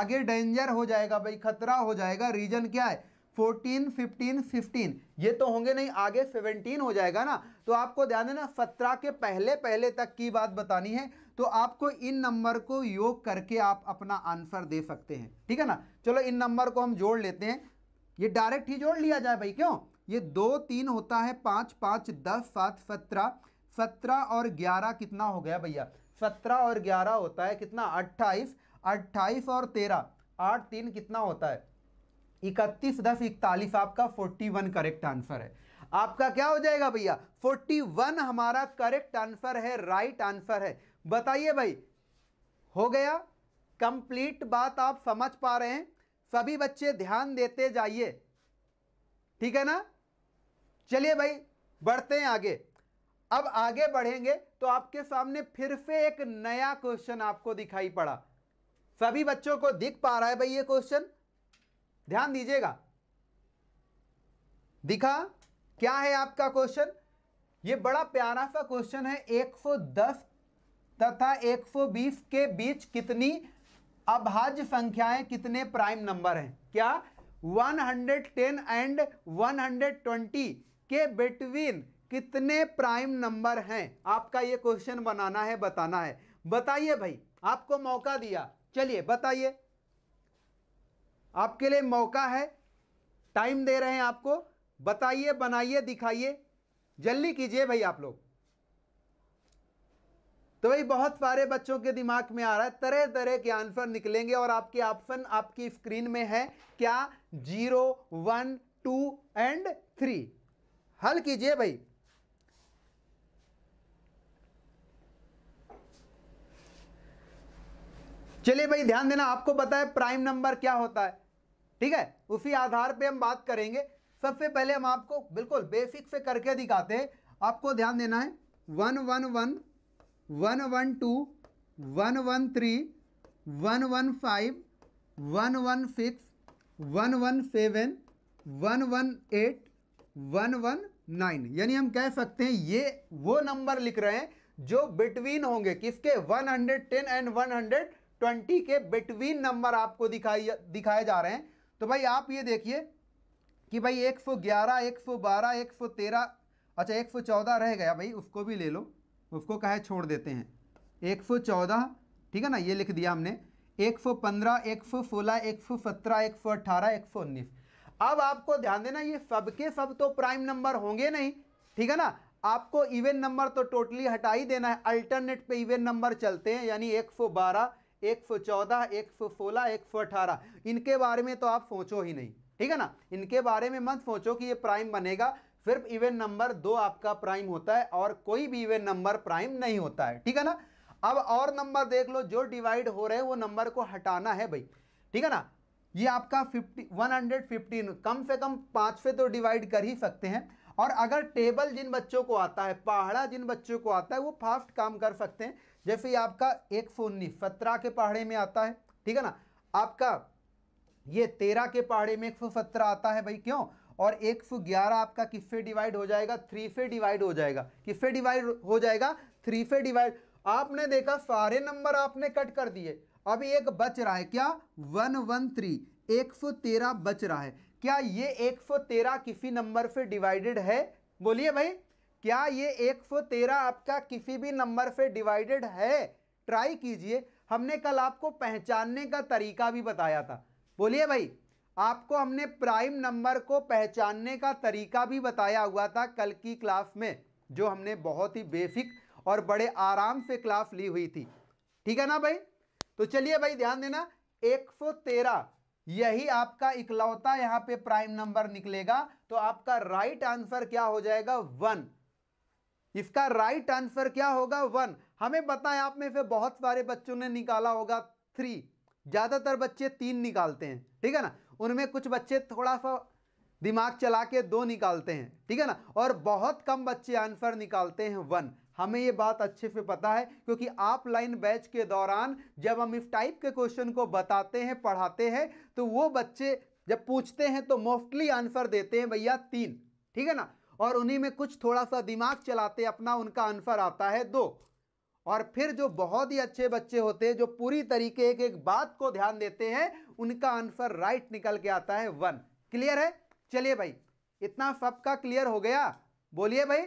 आगे डेंजर हो जाएगा भाई खतरा हो जाएगा रीजन क्या है 14, 15, 15 ये तो होंगे नहीं आगे 17 हो जाएगा ना तो आपको ध्यान देना सत्रह के पहले पहले तक की बात बतानी है तो आपको इन नंबर को योग करके आप अपना आंसर दे सकते हैं ठीक है ना चलो इन नंबर को हम जोड़ लेते हैं ये डायरेक्ट ही जोड़ लिया जाए भाई क्यों ये दो तीन होता है पाँच पाँच दस सात सत्रह सत्रह और ग्यारह कितना हो गया भैया सत्रह और ग्यारह होता है कितना अट्ठाईस अट्ठाईस और तेरह आठ तीन कितना होता है इकतीस दस इकतालीस आपका फोर्टी वन करेक्ट आंसर है आपका क्या हो जाएगा भैया फोर्टी वन हमारा करेक्ट आंसर है राइट right आंसर है बताइए भाई हो गया कंप्लीट बात आप समझ पा रहे हैं सभी बच्चे ध्यान देते जाइए ठीक है ना चलिए भाई बढ़ते हैं आगे अब आगे बढ़ेंगे तो आपके सामने फिर से एक नया क्वेश्चन आपको दिखाई पड़ा सभी बच्चों को दिख पा रहा है भाई ये क्वेश्चन ध्यान दीजिएगा दिखा क्या है आपका क्वेश्चन ये बड़ा प्यारा सा क्वेश्चन है 110 तथा 120 के बीच कितनी अभाज्य संख्याएं कितने प्राइम नंबर हैं क्या 110 एंड 120 के बिटवीन कितने प्राइम नंबर हैं आपका ये क्वेश्चन बनाना है बताना है बताइए भाई आपको मौका दिया चलिए बताइए आपके लिए मौका है टाइम दे रहे हैं आपको बताइए बनाइए दिखाइए जल्दी कीजिए भाई आप लोग तो भाई बहुत सारे बच्चों के दिमाग में आ रहा है तरह तरह के आंसर निकलेंगे और आपके ऑप्शन आपकी स्क्रीन में है क्या zero one two and three हल कीजिए भाई चलिए भाई ध्यान देना आपको पता है प्राइम नंबर क्या होता है ठीक है उसी आधार पे हम बात करेंगे सबसे पहले हम आपको बिल्कुल बेसिक से करके दिखाते हैं आपको ध्यान देना है one one one one one two one one three one one five one one six one one seven one one eight one one nine यानी हम कह सकते हैं ये वो नंबर लिख रहे हैं जो बिटवीन होंगे किसके one hundred ten and one hundred twenty के बिटवीन नंबर आपको दिखाई दिखाए जा रहे हैं तो भाई आप ये देखिए कि भाई एक सौ ग्यारह एक सौ बारह एक सौ तेरह अच्छा एक सौ चौदह रह गया भाई उसको भी ले लो उसको कहे छोड़ देते हैं एक सौ चौदह ठीक है ना ये लिख दिया हमने एक सौ पंद्रह एक सौ सोलह एक सौ सत्रह एक सौ अट्ठारह एक सौ उन्नीस अब आपको ध्यान देना ये सबके सब तो प्राइम नंबर होंगे नहीं ठीक है ना आपको इवन नंबर तो टोटली हटा ही देना है अल्टरनेट पे इवन नंबर चलते हैं यानी एक सौ बारह एक सौ चौदह एक सौ सोलह एक सौ अठारह इनके बारे में तो आप सोचो ही नहीं ठीक है ना इनके बारे में मत सोचो कि ये प्राइम बनेगा सिर्फ इवेंट नंबर दो आपका प्राइम होता है और कोई भी इवेंट नंबर प्राइम नहीं होता है ठीक है ना अब और नंबर देख लो जो डिवाइड हो रहे हैं वो नंबर को हटाना है भाई ठीक है ना ये आपका फिफ्टी वन हंड्रेड फिफ्टीन कम से कम पाँच से तो डिवाइड कर ही सकते हैं और अगर टेबल जिन बच्चों को आता है पहाड़ा जिन बच्चों को आता है वो फास्ट काम कर सकते हैं जैसे आपका एक सौ उन्नीस सत्रह के पहाड़े में आता है ठीक है ना आपका ये तेरह के पहाड़े में एक सौ सत्रह आता है भाई क्यों और एक सौ ग्यारह आपका किससे डिवाइड हो जाएगा थ्री से डिवाइड हो जाएगा किससे डिवाइड हो जाएगा थ्री से डिवाइड आपने देखा सारे नंबर आपने कट कर दिए अभी एक बच रहा है क्या वन वन थ्री एक सौ तेरह बच रहा है क्या ये एक सौ तेरह किसी नंबर से डिवाइडेड है बोलिए भाई क्या ये 113 आपका किसी भी नंबर से डिवाइडेड है ट्राई कीजिए हमने कल आपको पहचानने का तरीका भी बताया था बोलिए भाई आपको हमने प्राइम नंबर को पहचानने का तरीका भी बताया हुआ था कल की क्लास में जो हमने बहुत ही बेसिक और बड़े आराम से क्लास ली हुई थी ठीक है ना भाई तो चलिए भाई ध्यान देना 113 यही आपका इकलौता यहां पे प्राइम नंबर निकलेगा तो आपका राइट आंसर क्या हो जाएगा वन इसका राइट आंसर क्या होगा वन हमें बताएं आप में से बहुत सारे बच्चों ने निकाला होगा थ्री ज़्यादातर बच्चे तीन निकालते हैं ठीक है ना उनमें कुछ बच्चे थोड़ा सा दिमाग चला के दो निकालते हैं ठीक है ना और बहुत कम बच्चे आंसर निकालते हैं वन हमें ये बात अच्छे से पता है क्योंकि आप लाइन बैच के दौरान जब हम इस टाइप के क्वेश्चन को बताते हैं पढ़ाते हैं तो वो बच्चे जब पूछते हैं तो मोस्टली आंसर देते हैं भैया तीन ठीक है ना और उन्हीं में कुछ थोड़ा सा दिमाग चलाते अपना उनका आंसर आता है दो और फिर जो बहुत ही अच्छे बच्चे होते हैं जो पूरी तरीके एक एक बात को ध्यान देते हैं उनका आंसर राइट निकल के आता है वन क्लियर है चलिए भाई इतना सबका क्लियर हो गया बोलिए भाई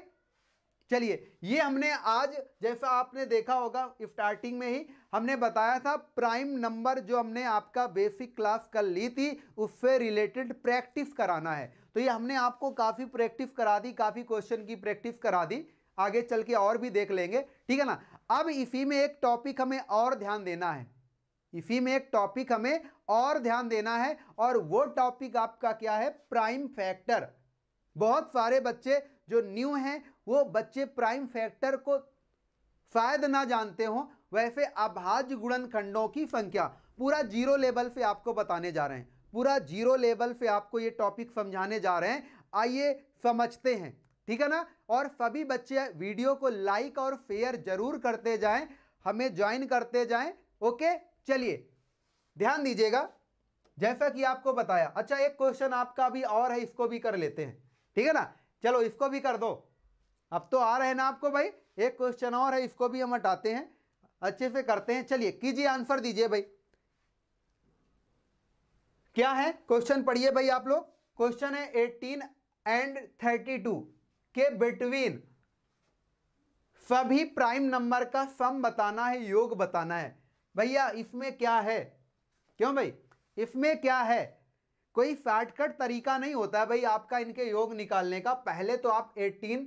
चलिए ये हमने आज जैसा आपने देखा होगा स्टार्टिंग में ही हमने बताया था प्राइम नंबर जो हमने आपका बेसिक क्लास कल ली थी उससे रिलेटेड प्रैक्टिस कराना है तो ये हमने आपको काफ़ी प्रैक्टिस करा दी काफ़ी क्वेश्चन की प्रैक्टिस करा दी आगे चल के और भी देख लेंगे ठीक है ना अब इसी में एक टॉपिक हमें और ध्यान देना है इसी में एक टॉपिक हमें और ध्यान देना है और वो टॉपिक आपका क्या है प्राइम फैक्टर बहुत सारे बच्चे जो न्यू हैं वो बच्चे प्राइम फैक्टर को शायद ना जानते हों वैसे अभाज्य गुणनखंडों की संख्या पूरा जीरो लेवल से आपको बताने जा रहे हैं पूरा जीरो लेवल पे आपको ये टॉपिक समझाने जा रहे हैं आइए समझते हैं ठीक है ना और सभी बच्चे वीडियो को लाइक और शेयर जरूर करते जाएं हमें ज्वाइन करते जाएं ओके चलिए ध्यान दीजिएगा जैसा कि आपको बताया अच्छा एक क्वेश्चन आपका भी और है इसको भी कर लेते हैं ठीक है ना चलो इसको भी कर दो अब तो आ रहे हैं ना आपको भाई एक क्वेश्चन और है इसको भी हम हटाते हैं अच्छे से करते हैं चलिए कीजिए आंसर दीजिए भाई क्या है क्वेश्चन पढ़िए भाई आप लोग क्वेश्चन है एटीन एंड थर्टी टू के बिटवीन सभी प्राइम नंबर का सम बताना है योग बताना है भैया इसमें क्या है क्यों भाई इसमें क्या है कोई शॉर्टकट तरीका नहीं होता है भाई आपका इनके योग निकालने का पहले तो आप 18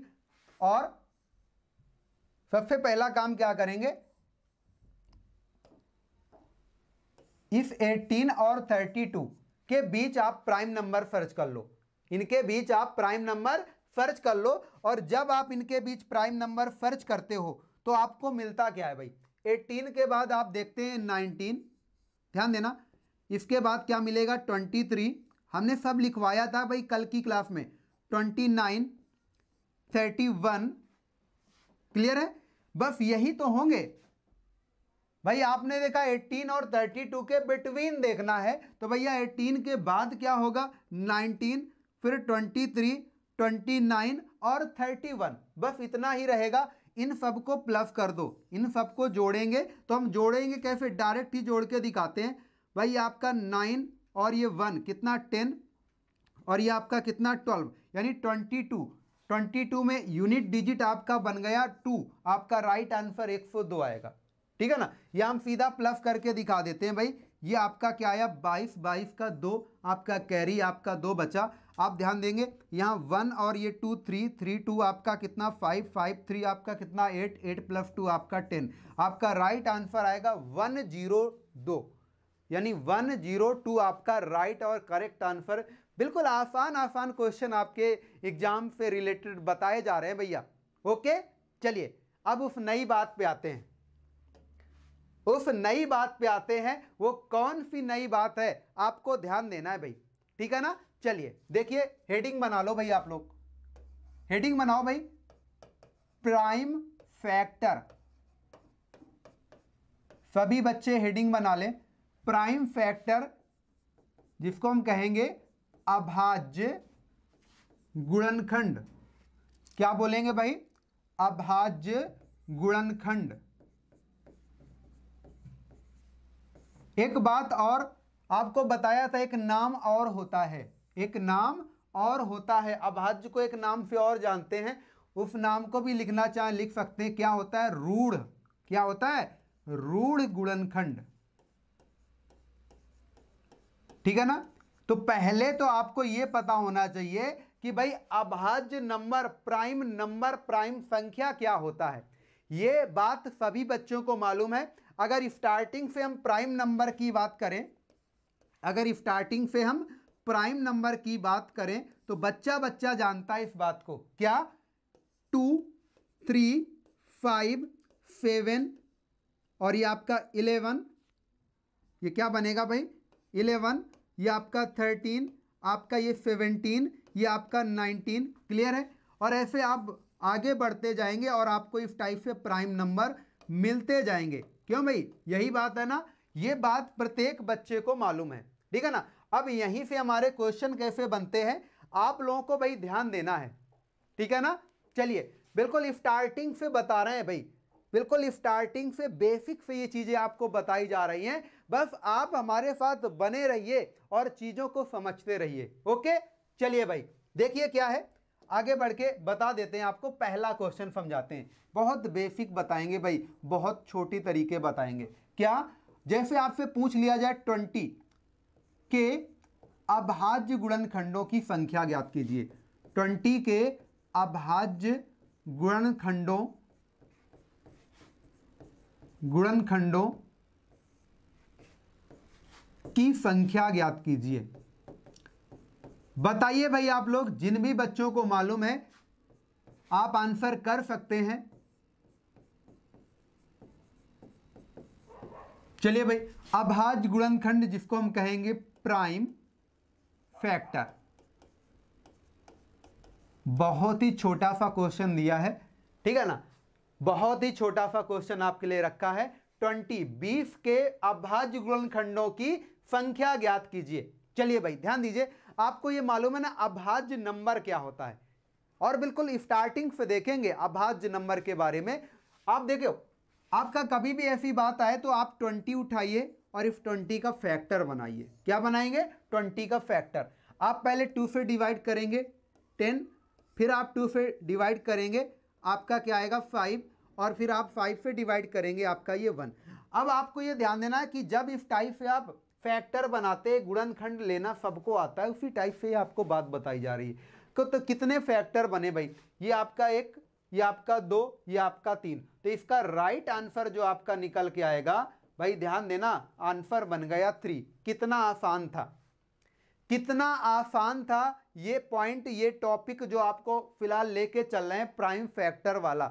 और सबसे पहला काम क्या करेंगे इफ़ 18 और 32 के बीच आप प्राइम नंबर सर्च कर लो इनके बीच आप प्राइम नंबर सर्च कर लो और जब आप इनके बीच प्राइम नंबर सर्च करते हो तो आपको मिलता क्या है भाई 18 के बाद आप देखते हैं 19 ध्यान देना इसके बाद क्या मिलेगा 23 हमने सब लिखवाया था भाई कल की क्लास में 29 31 क्लियर है बस यही तो होंगे भाई आपने देखा 18 और 32 के बिटवीन देखना है तो भैया 18 के बाद क्या होगा 19 फिर 23 29 और 31 बस इतना ही रहेगा इन सब को प्लस कर दो इन सब को जोड़ेंगे तो हम जोड़ेंगे कैसे डायरेक्ट ही जोड़ के दिखाते हैं भाई आपका 9 और ये 1 कितना 10 और ये आपका कितना 12 यानी 22 22 में यूनिट डिजिट आपका बन गया 2 आपका राइट आंसर 102 आएगा ठीक है ना ये हम सीधा प्लस करके दिखा देते हैं भाई ये आपका क्या आया बाईस बाईस का दो आपका कैरी आपका दो बचा आप ध्यान देंगे यहाँ वन और ये टू थ्री थ्री टू आपका कितना फाइव फाइव थ्री आपका कितना एट एट प्लस टू आपका टेन आपका राइट आंसर आएगा वन जीरो दो यानी वन जीरो टू आपका राइट और करेक्ट आंसर बिल्कुल आसान आसान क्वेश्चन आपके एग्जाम से रिलेटेड बताए जा रहे हैं भैया ओके चलिए अब उस नई बात पे आते हैं उस नई बात पे आते हैं वो कौन सी नई बात है आपको ध्यान देना है भाई ठीक है ना चलिए देखिए हेडिंग बना लो भाई आप लोग हेडिंग बनाओ भाई प्राइम फैक्टर सभी बच्चे हेडिंग बना लें प्राइम फैक्टर जिसको हम कहेंगे अभाज्य गुणनखंड क्या बोलेंगे भाई अभाज्य गुणनखंड एक बात और आपको बताया था एक नाम और होता है एक नाम और होता है अब को एक नाम से और जानते हैं उस नाम को भी लिखना चाहे लिख सकते हैं क्या होता है रूढ़ क्या होता है रूढ़ गुणनखंड ठीक है ना तो पहले तो आपको यह पता होना चाहिए कि भाई अभाज्य नंबर प्राइम नंबर प्राइम संख्या क्या होता है ये बात सभी बच्चों को मालूम है अगर स्टार्टिंग से हम प्राइम नंबर की बात करें अगर स्टार्टिंग से हम प्राइम नंबर की बात करें तो बच्चा बच्चा जानता है इस बात को क्या टू थ्री फाइव सेवन और ये आपका इलेवन ये क्या बनेगा भाई इलेवन ये आपका थर्टीन आपका ये सेवनटीन ये आपका नाइनटीन क्लियर है और ऐसे आप आगे बढ़ते जाएंगे और आपको इस टाइप से प्राइम नंबर मिलते जाएंगे क्यों भाई यही बात है ना ये बात प्रत्येक बच्चे को मालूम है ठीक है ना अब यहीं से हमारे क्वेश्चन कैसे बनते हैं आप लोगों को भाई ध्यान देना है ठीक है ना चलिए बिल्कुल स्टार्टिंग से बता रहे हैं भाई बिल्कुल स्टार्टिंग से बेसिक से ये चीज़ें आपको बताई जा रही हैं बस आप हमारे साथ बने रहिए और चीज़ों को समझते रहिए ओके चलिए भाई देखिए क्या है आगे बढ़ के बता देते हैं आपको पहला क्वेश्चन समझाते हैं बहुत बेसिक बताएंगे भाई बहुत छोटी तरीके बताएंगे क्या जैसे आपसे पूछ लिया जाए ट्वेंटी के अभाज्य गुणनखंडों की संख्या ज्ञात कीजिए ट्वेंटी के अभाज्य गुणनखंडों गुणनखंडों की संख्या ज्ञात कीजिए बताइए भाई आप लोग जिन भी बच्चों को मालूम है आप आंसर कर सकते हैं चलिए भाई अभाज गुणनखंड जिसको हम कहेंगे प्राइम फैक्टर बहुत ही छोटा सा क्वेश्चन दिया है ठीक है ना बहुत ही छोटा सा क्वेश्चन आपके लिए रखा है ट्वेंटी बीस के अभाज्य गुणनखंडों की संख्या ज्ञात कीजिए चलिए भाई ध्यान दीजिए आपको ये मालूम है ना अभाज्य नंबर क्या होता है और बिल्कुल स्टार्टिंग से देखेंगे अभाज्य नंबर के बारे में आप देखो आपका कभी भी ऐसी बात आए तो आप ट्वेंटी उठाइए और इस ट्वेंटी का फैक्टर बनाइए क्या बनाएंगे ट्वेंटी का फैक्टर आप पहले टू से डिवाइड करेंगे टेन फिर आप टू से डिवाइड करेंगे आपका क्या आएगा फाइव और फिर आप फाइव से डिवाइड करेंगे आपका ये वन अब आपको ये ध्यान देना है कि जब इस टाइप से आप फैक्टर बनाते गुणनखंड लेना सबको आता है उसी टाइप से आपको बात बताई जा रही है तो, तो कितने फैक्टर बने भाई ये आपका एक ये आपका दो ये आपका तीन तो इसका राइट आंसर जो आपका निकल के आएगा भाई ध्यान देना आंसर बन गया थ्री कितना आसान था कितना आसान था ये पॉइंट ये टॉपिक जो आपको फिलहाल लेके चल रहे हैं प्राइम फैक्टर वाला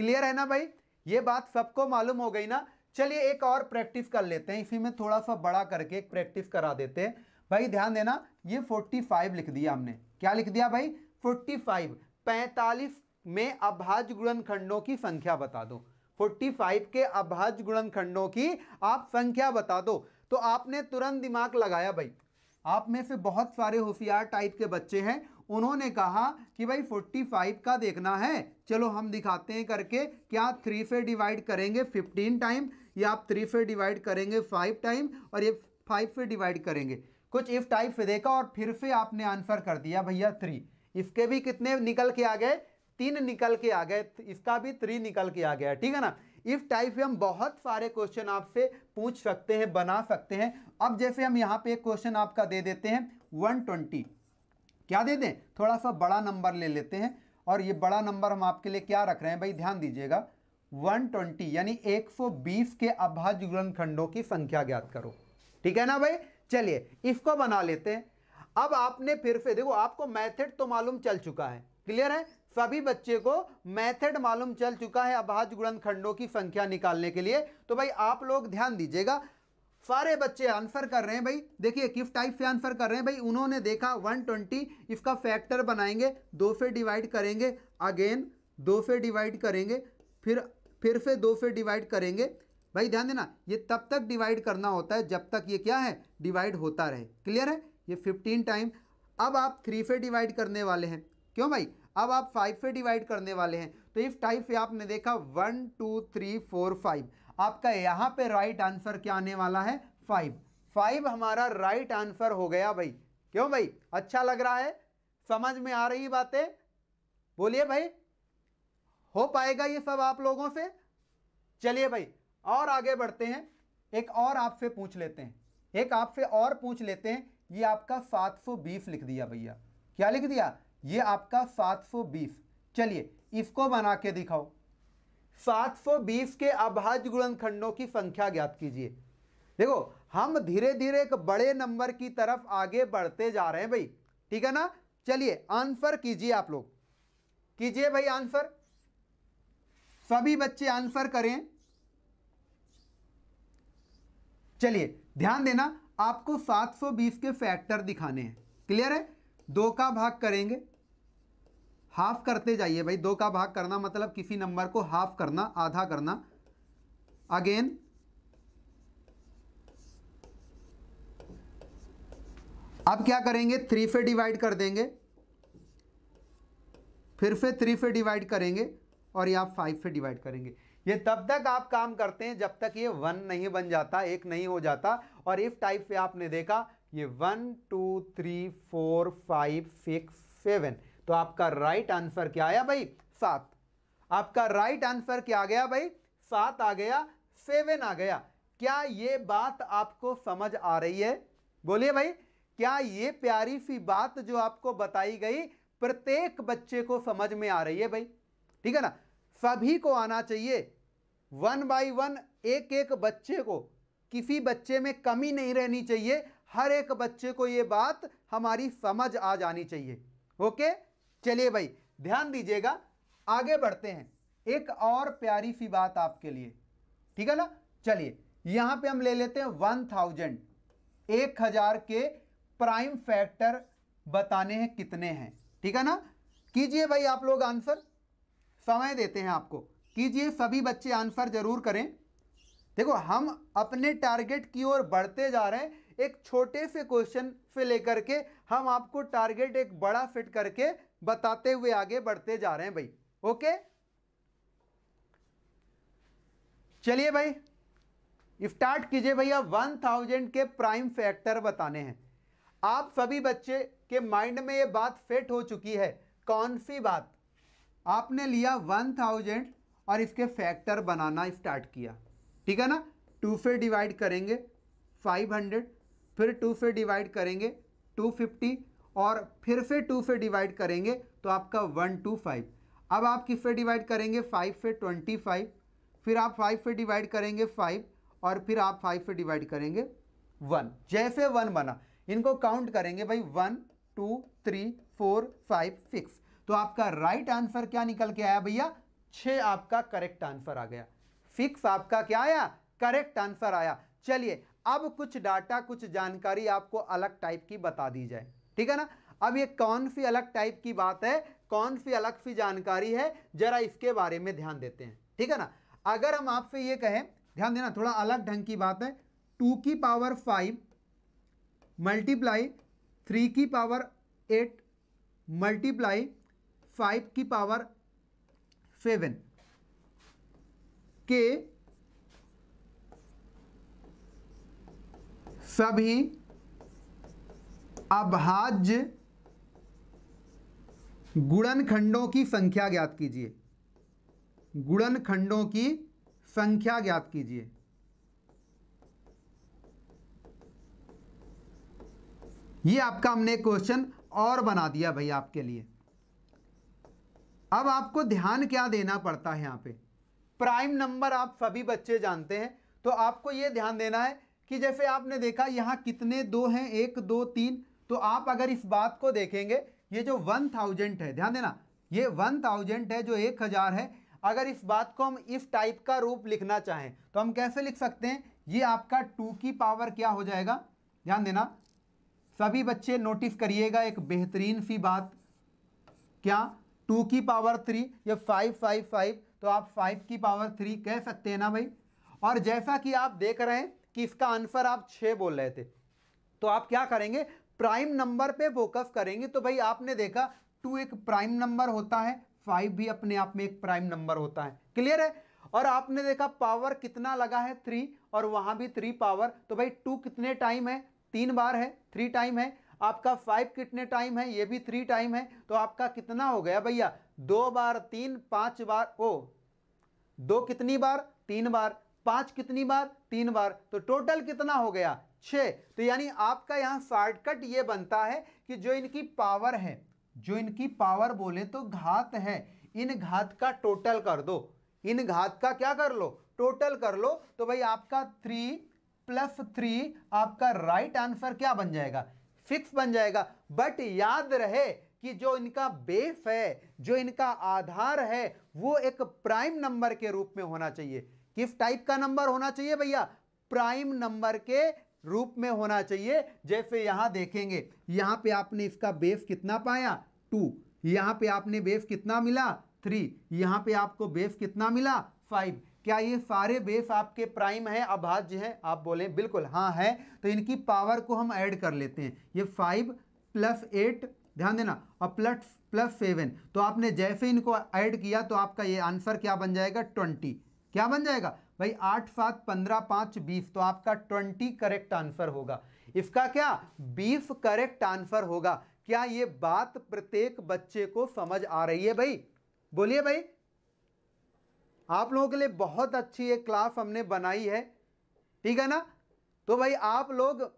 क्लियर है ना भाई ये बात सबको मालूम हो गई ना चलिए एक और प्रैक्टिस कर लेते हैं इसी में थोड़ा सा बड़ा करके एक प्रैक्टिस करा देते हैं भाई ध्यान देना ये 45 लिख दिया हमने क्या लिख दिया भाई 45 45 में अभाज्य गुणनखंडों की संख्या बता दो 45 के अभाज्य गुणनखंडों की आप संख्या बता दो तो आपने तुरंत दिमाग लगाया भाई आप में से बहुत सारे होशियार टाइप के बच्चे हैं उन्होंने कहा कि भाई फोर्टी फाइव का देखना है चलो हम दिखाते हैं करके क्या थ्री से डिवाइड करेंगे फिफ्टीन टाइम या आप थ्री से डिवाइड करेंगे फाइव टाइम और ये फाइव से डिवाइड करेंगे कुछ इफ टाइप से देखा और फिर से आपने आंसर कर दिया भैया थ्री इसके भी कितने निकल के आ गए तीन निकल के आ गए इसका भी थ्री निकल के आ गया ठीक है ना इस टाइप हम बहुत सारे क्वेश्चन आपसे पूछ सकते हैं बना सकते हैं अब जैसे हम यहाँ पे एक क्वेश्चन आपका दे देते हैं 120 क्या दे दें थोड़ा सा बड़ा नंबर ले लेते हैं और ये बड़ा नंबर हम आपके लिए क्या रख रहे हैं भाई ध्यान दीजिएगा 120 यानी 120 के अभाज्य गुणनखंडों की संख्या ज्ञात करो ठीक है ना भाई चलिए इसको बना लेते हैं अब आपने फिर से देखो आपको मैथड तो मालूम चल चुका है क्लियर है सभी बच्चे को मेथड मालूम चल चुका है अभाज्य गुणनखंडों की संख्या निकालने के लिए तो भाई आप लोग ध्यान दीजिएगा सारे बच्चे आंसर कर रहे हैं भाई देखिए किस टाइप से आंसर कर रहे हैं भाई उन्होंने देखा 120 इसका फैक्टर बनाएंगे दो से डिवाइड करेंगे अगेन दो से डिवाइड करेंगे फिर फिर से दो से डिवाइड करेंगे भाई ध्यान देना ये तब तक डिवाइड करना होता है जब तक ये क्या है डिवाइड होता रहे क्लियर है ये फिफ्टीन टाइम अब आप थ्री से डिवाइड करने वाले हैं क्यों भाई अब आप फाइव से डिवाइड करने वाले हैं तो इस टाइप से आपने देखा one two three four five आपका यहां पे राइट आंसर क्या आने वाला है फाइव फाइव हमारा राइट आंसर हो गया भाई क्यों भाई अच्छा लग रहा है समझ में आ रही बातें बोलिए भाई हो पाएगा ये सब आप लोगों से चलिए भाई और आगे बढ़ते हैं एक और आपसे पूछ लेते हैं एक आपसे और पूछ लेते हैं ये आपका 720 लिख दिया भैया क्या लिख दिया ये आपका 720 चलिए इसको बना के दिखाओ 720 के अभाज्य गुणनखंडों की संख्या ज्ञात कीजिए देखो हम धीरे धीरे एक बड़े नंबर की तरफ आगे बढ़ते जा रहे हैं भाई ठीक है ना चलिए आंसर कीजिए आप लोग कीजिए भाई आंसर सभी बच्चे आंसर करें चलिए ध्यान देना आपको 720 के फैक्टर दिखाने हैं क्लियर है दो का भाग करेंगे हाफ करते जाइए भाई दो का भाग करना मतलब किसी नंबर को हाफ करना आधा करना अगेन अब क्या करेंगे थ्री से डिवाइड कर देंगे फिर से थ्री से डिवाइड करेंगे और यहाँ फाइव से डिवाइड करेंगे ये तब तक आप काम करते हैं जब तक ये वन नहीं बन जाता एक नहीं हो जाता और इस टाइप पे आपने देखा ये one two three four five six seven तो आपका राइट आंसर क्या आया भाई सात आपका राइट आंसर क्या आ गया भाई सात आ गया सेवन आ गया क्या ये बात आपको समझ आ रही है बोलिए भाई क्या ये प्यारी सी बात जो आपको बताई गई प्रत्येक बच्चे को समझ में आ रही है भाई ठीक है ना सभी को आना चाहिए वन बाई वन एक एक बच्चे को किसी बच्चे में कमी नहीं रहनी चाहिए हर एक बच्चे को ये बात हमारी समझ आ जानी चाहिए ओके चलिए भाई ध्यान दीजिएगा आगे बढ़ते हैं एक और प्यारी सी बात आपके लिए ठीक है ना चलिए यहां पे हम ले लेते हैं वन थाउजेंड एक हजार के प्राइम फैक्टर बताने हैं कितने हैं ठीक है ना कीजिए भाई आप लोग आंसर समय देते हैं आपको कीजिए सभी बच्चे आंसर जरूर करें देखो हम अपने टारगेट की ओर बढ़ते जा रहे हैं एक छोटे से क्वेश्चन से लेकर के हम आपको टारगेट एक बड़ा फिट करके बताते हुए आगे बढ़ते जा रहे हैं भाई ओके चलिए भाई स्टार्ट कीजिए भैया वन थाउजेंड के प्राइम फैक्टर बताने हैं आप सभी बच्चे के माइंड में ये बात फिट हो चुकी है कौन सी बात आपने लिया वन थाउजेंड और इसके फैक्टर बनाना स्टार्ट किया ठीक है ना टू से डिवाइड करेंगे फाइव हंड्रेड फिर टू से डिवाइड करेंगे टू फिफ्टी और फिर से टू से डिवाइड करेंगे तो आपका वन टू फाइव अब आप किस से डिवाइड करेंगे फाइव से ट्वेंटी फाइव फिर आप फाइव से डिवाइड करेंगे फाइव और फिर आप फाइव से डिवाइड करेंगे वन जैसे वन बना इनको काउंट करेंगे भाई one two three four five six तो आपका राइट आंसर क्या निकल के आया भैया छः आपका करेक्ट आंसर आ गया सिक्स आपका क्या आया करेक्ट आंसर आया चलिए अब कुछ डाटा कुछ जानकारी आपको अलग टाइप की बता दी जाए ठीक है ना अब ये कौन सी अलग टाइप की बात है कौन सी अलग सी जानकारी है जरा इसके बारे में ध्यान देते हैं ठीक है ना अगर हम आपसे ये कहें ध्यान देना थोड़ा अलग ढंग की बात है टू की पावर फाइव मल्टीप्लाई थ्री की पावर एट मल्टीप्लाई फाइव की पावर सेवन के सभी अभाज्य गुणनखंडों की संख्या ज्ञात कीजिए गुणनखंडों की संख्या ज्ञात कीजिए ये आपका हमने क्वेश्चन और बना दिया भाई आपके लिए अब आपको ध्यान क्या देना पड़ता है यहां पे प्राइम नंबर आप सभी बच्चे जानते हैं तो आपको यह ध्यान देना है कि जैसे आपने देखा यहां कितने दो हैं एक दो तीन तो आप अगर इस बात को देखेंगे ये जो वन थाउजेंड है ध्यान देना ये वन थाउजेंड है जो एक हज़ार है अगर इस बात को हम इस टाइप का रूप लिखना चाहें तो हम कैसे लिख सकते हैं ये आपका टू की पावर क्या हो जाएगा ध्यान देना सभी बच्चे नोटिस करिएगा एक बेहतरीन सी बात क्या टू की पावर थ्री या फाइव फाइव फाइव तो आप फाइव की पावर थ्री कह सकते हैं ना भाई और जैसा कि आप देख रहे हैं कि इसका आंसर आप छः बोल रहे थे तो आप क्या करेंगे प्राइम नंबर पे फोकस करेंगे तो भाई आपने देखा टू एक प्राइम नंबर होता है फाइव भी अपने आप में एक प्राइम नंबर होता है क्लियर है और आपने देखा पावर कितना लगा है थ्री और वहां भी थ्री पावर तो भाई टू कितने टाइम है तीन बार है थ्री टाइम है आपका फाइव कितने टाइम है ये भी थ्री टाइम है तो आपका कितना हो गया भैया दो बार तीन पांच बार ओ दो कितनी बार तीन बार पांच कितनी बार तीन बार तो टोटल कितना हो गया छः तो यानी आपका यहाँ शॉर्टकट ये बनता है कि जो इनकी पावर है जो इनकी पावर बोले तो घात है इन घात का टोटल कर दो इन घात का क्या कर लो टोटल कर लो तो भाई आपका थ्री प्लस थ्री आपका राइट आंसर क्या बन जाएगा सिक्स बन जाएगा बट याद रहे कि जो इनका बेस है जो इनका आधार है वो एक प्राइम नंबर के रूप में होना चाहिए किस टाइप का नंबर होना चाहिए भैया प्राइम नंबर के रूप में होना चाहिए जैसे यहां देखेंगे यहां पे आपने इसका बेस कितना पाया टू यहां पे आपने बेस कितना मिला थ्री यहां पे आपको बेस कितना मिला फाइव क्या ये सारे बेस आपके प्राइम है अभाज्य है आप बोले बिल्कुल हाँ है तो इनकी पावर को हम ऐड कर लेते हैं ये फाइव प्लस एट ध्यान देना और प्लस प्लस सेवन तो आपने जैसे इनको ऐड किया तो आपका ये आंसर क्या बन जाएगा ट्वेंटी क्या बन जाएगा भाई आठ सात पंद्रह पांच बीस तो आपका ट्वेंटी करेक्ट आंसर होगा इसका क्या बीस करेक्ट आंसर होगा क्या ये बात प्रत्येक बच्चे को समझ आ रही है भाई बोलिए भाई आप लोगों के लिए बहुत अच्छी ये क्लास हमने बनाई है ठीक है ना तो भाई आप लोग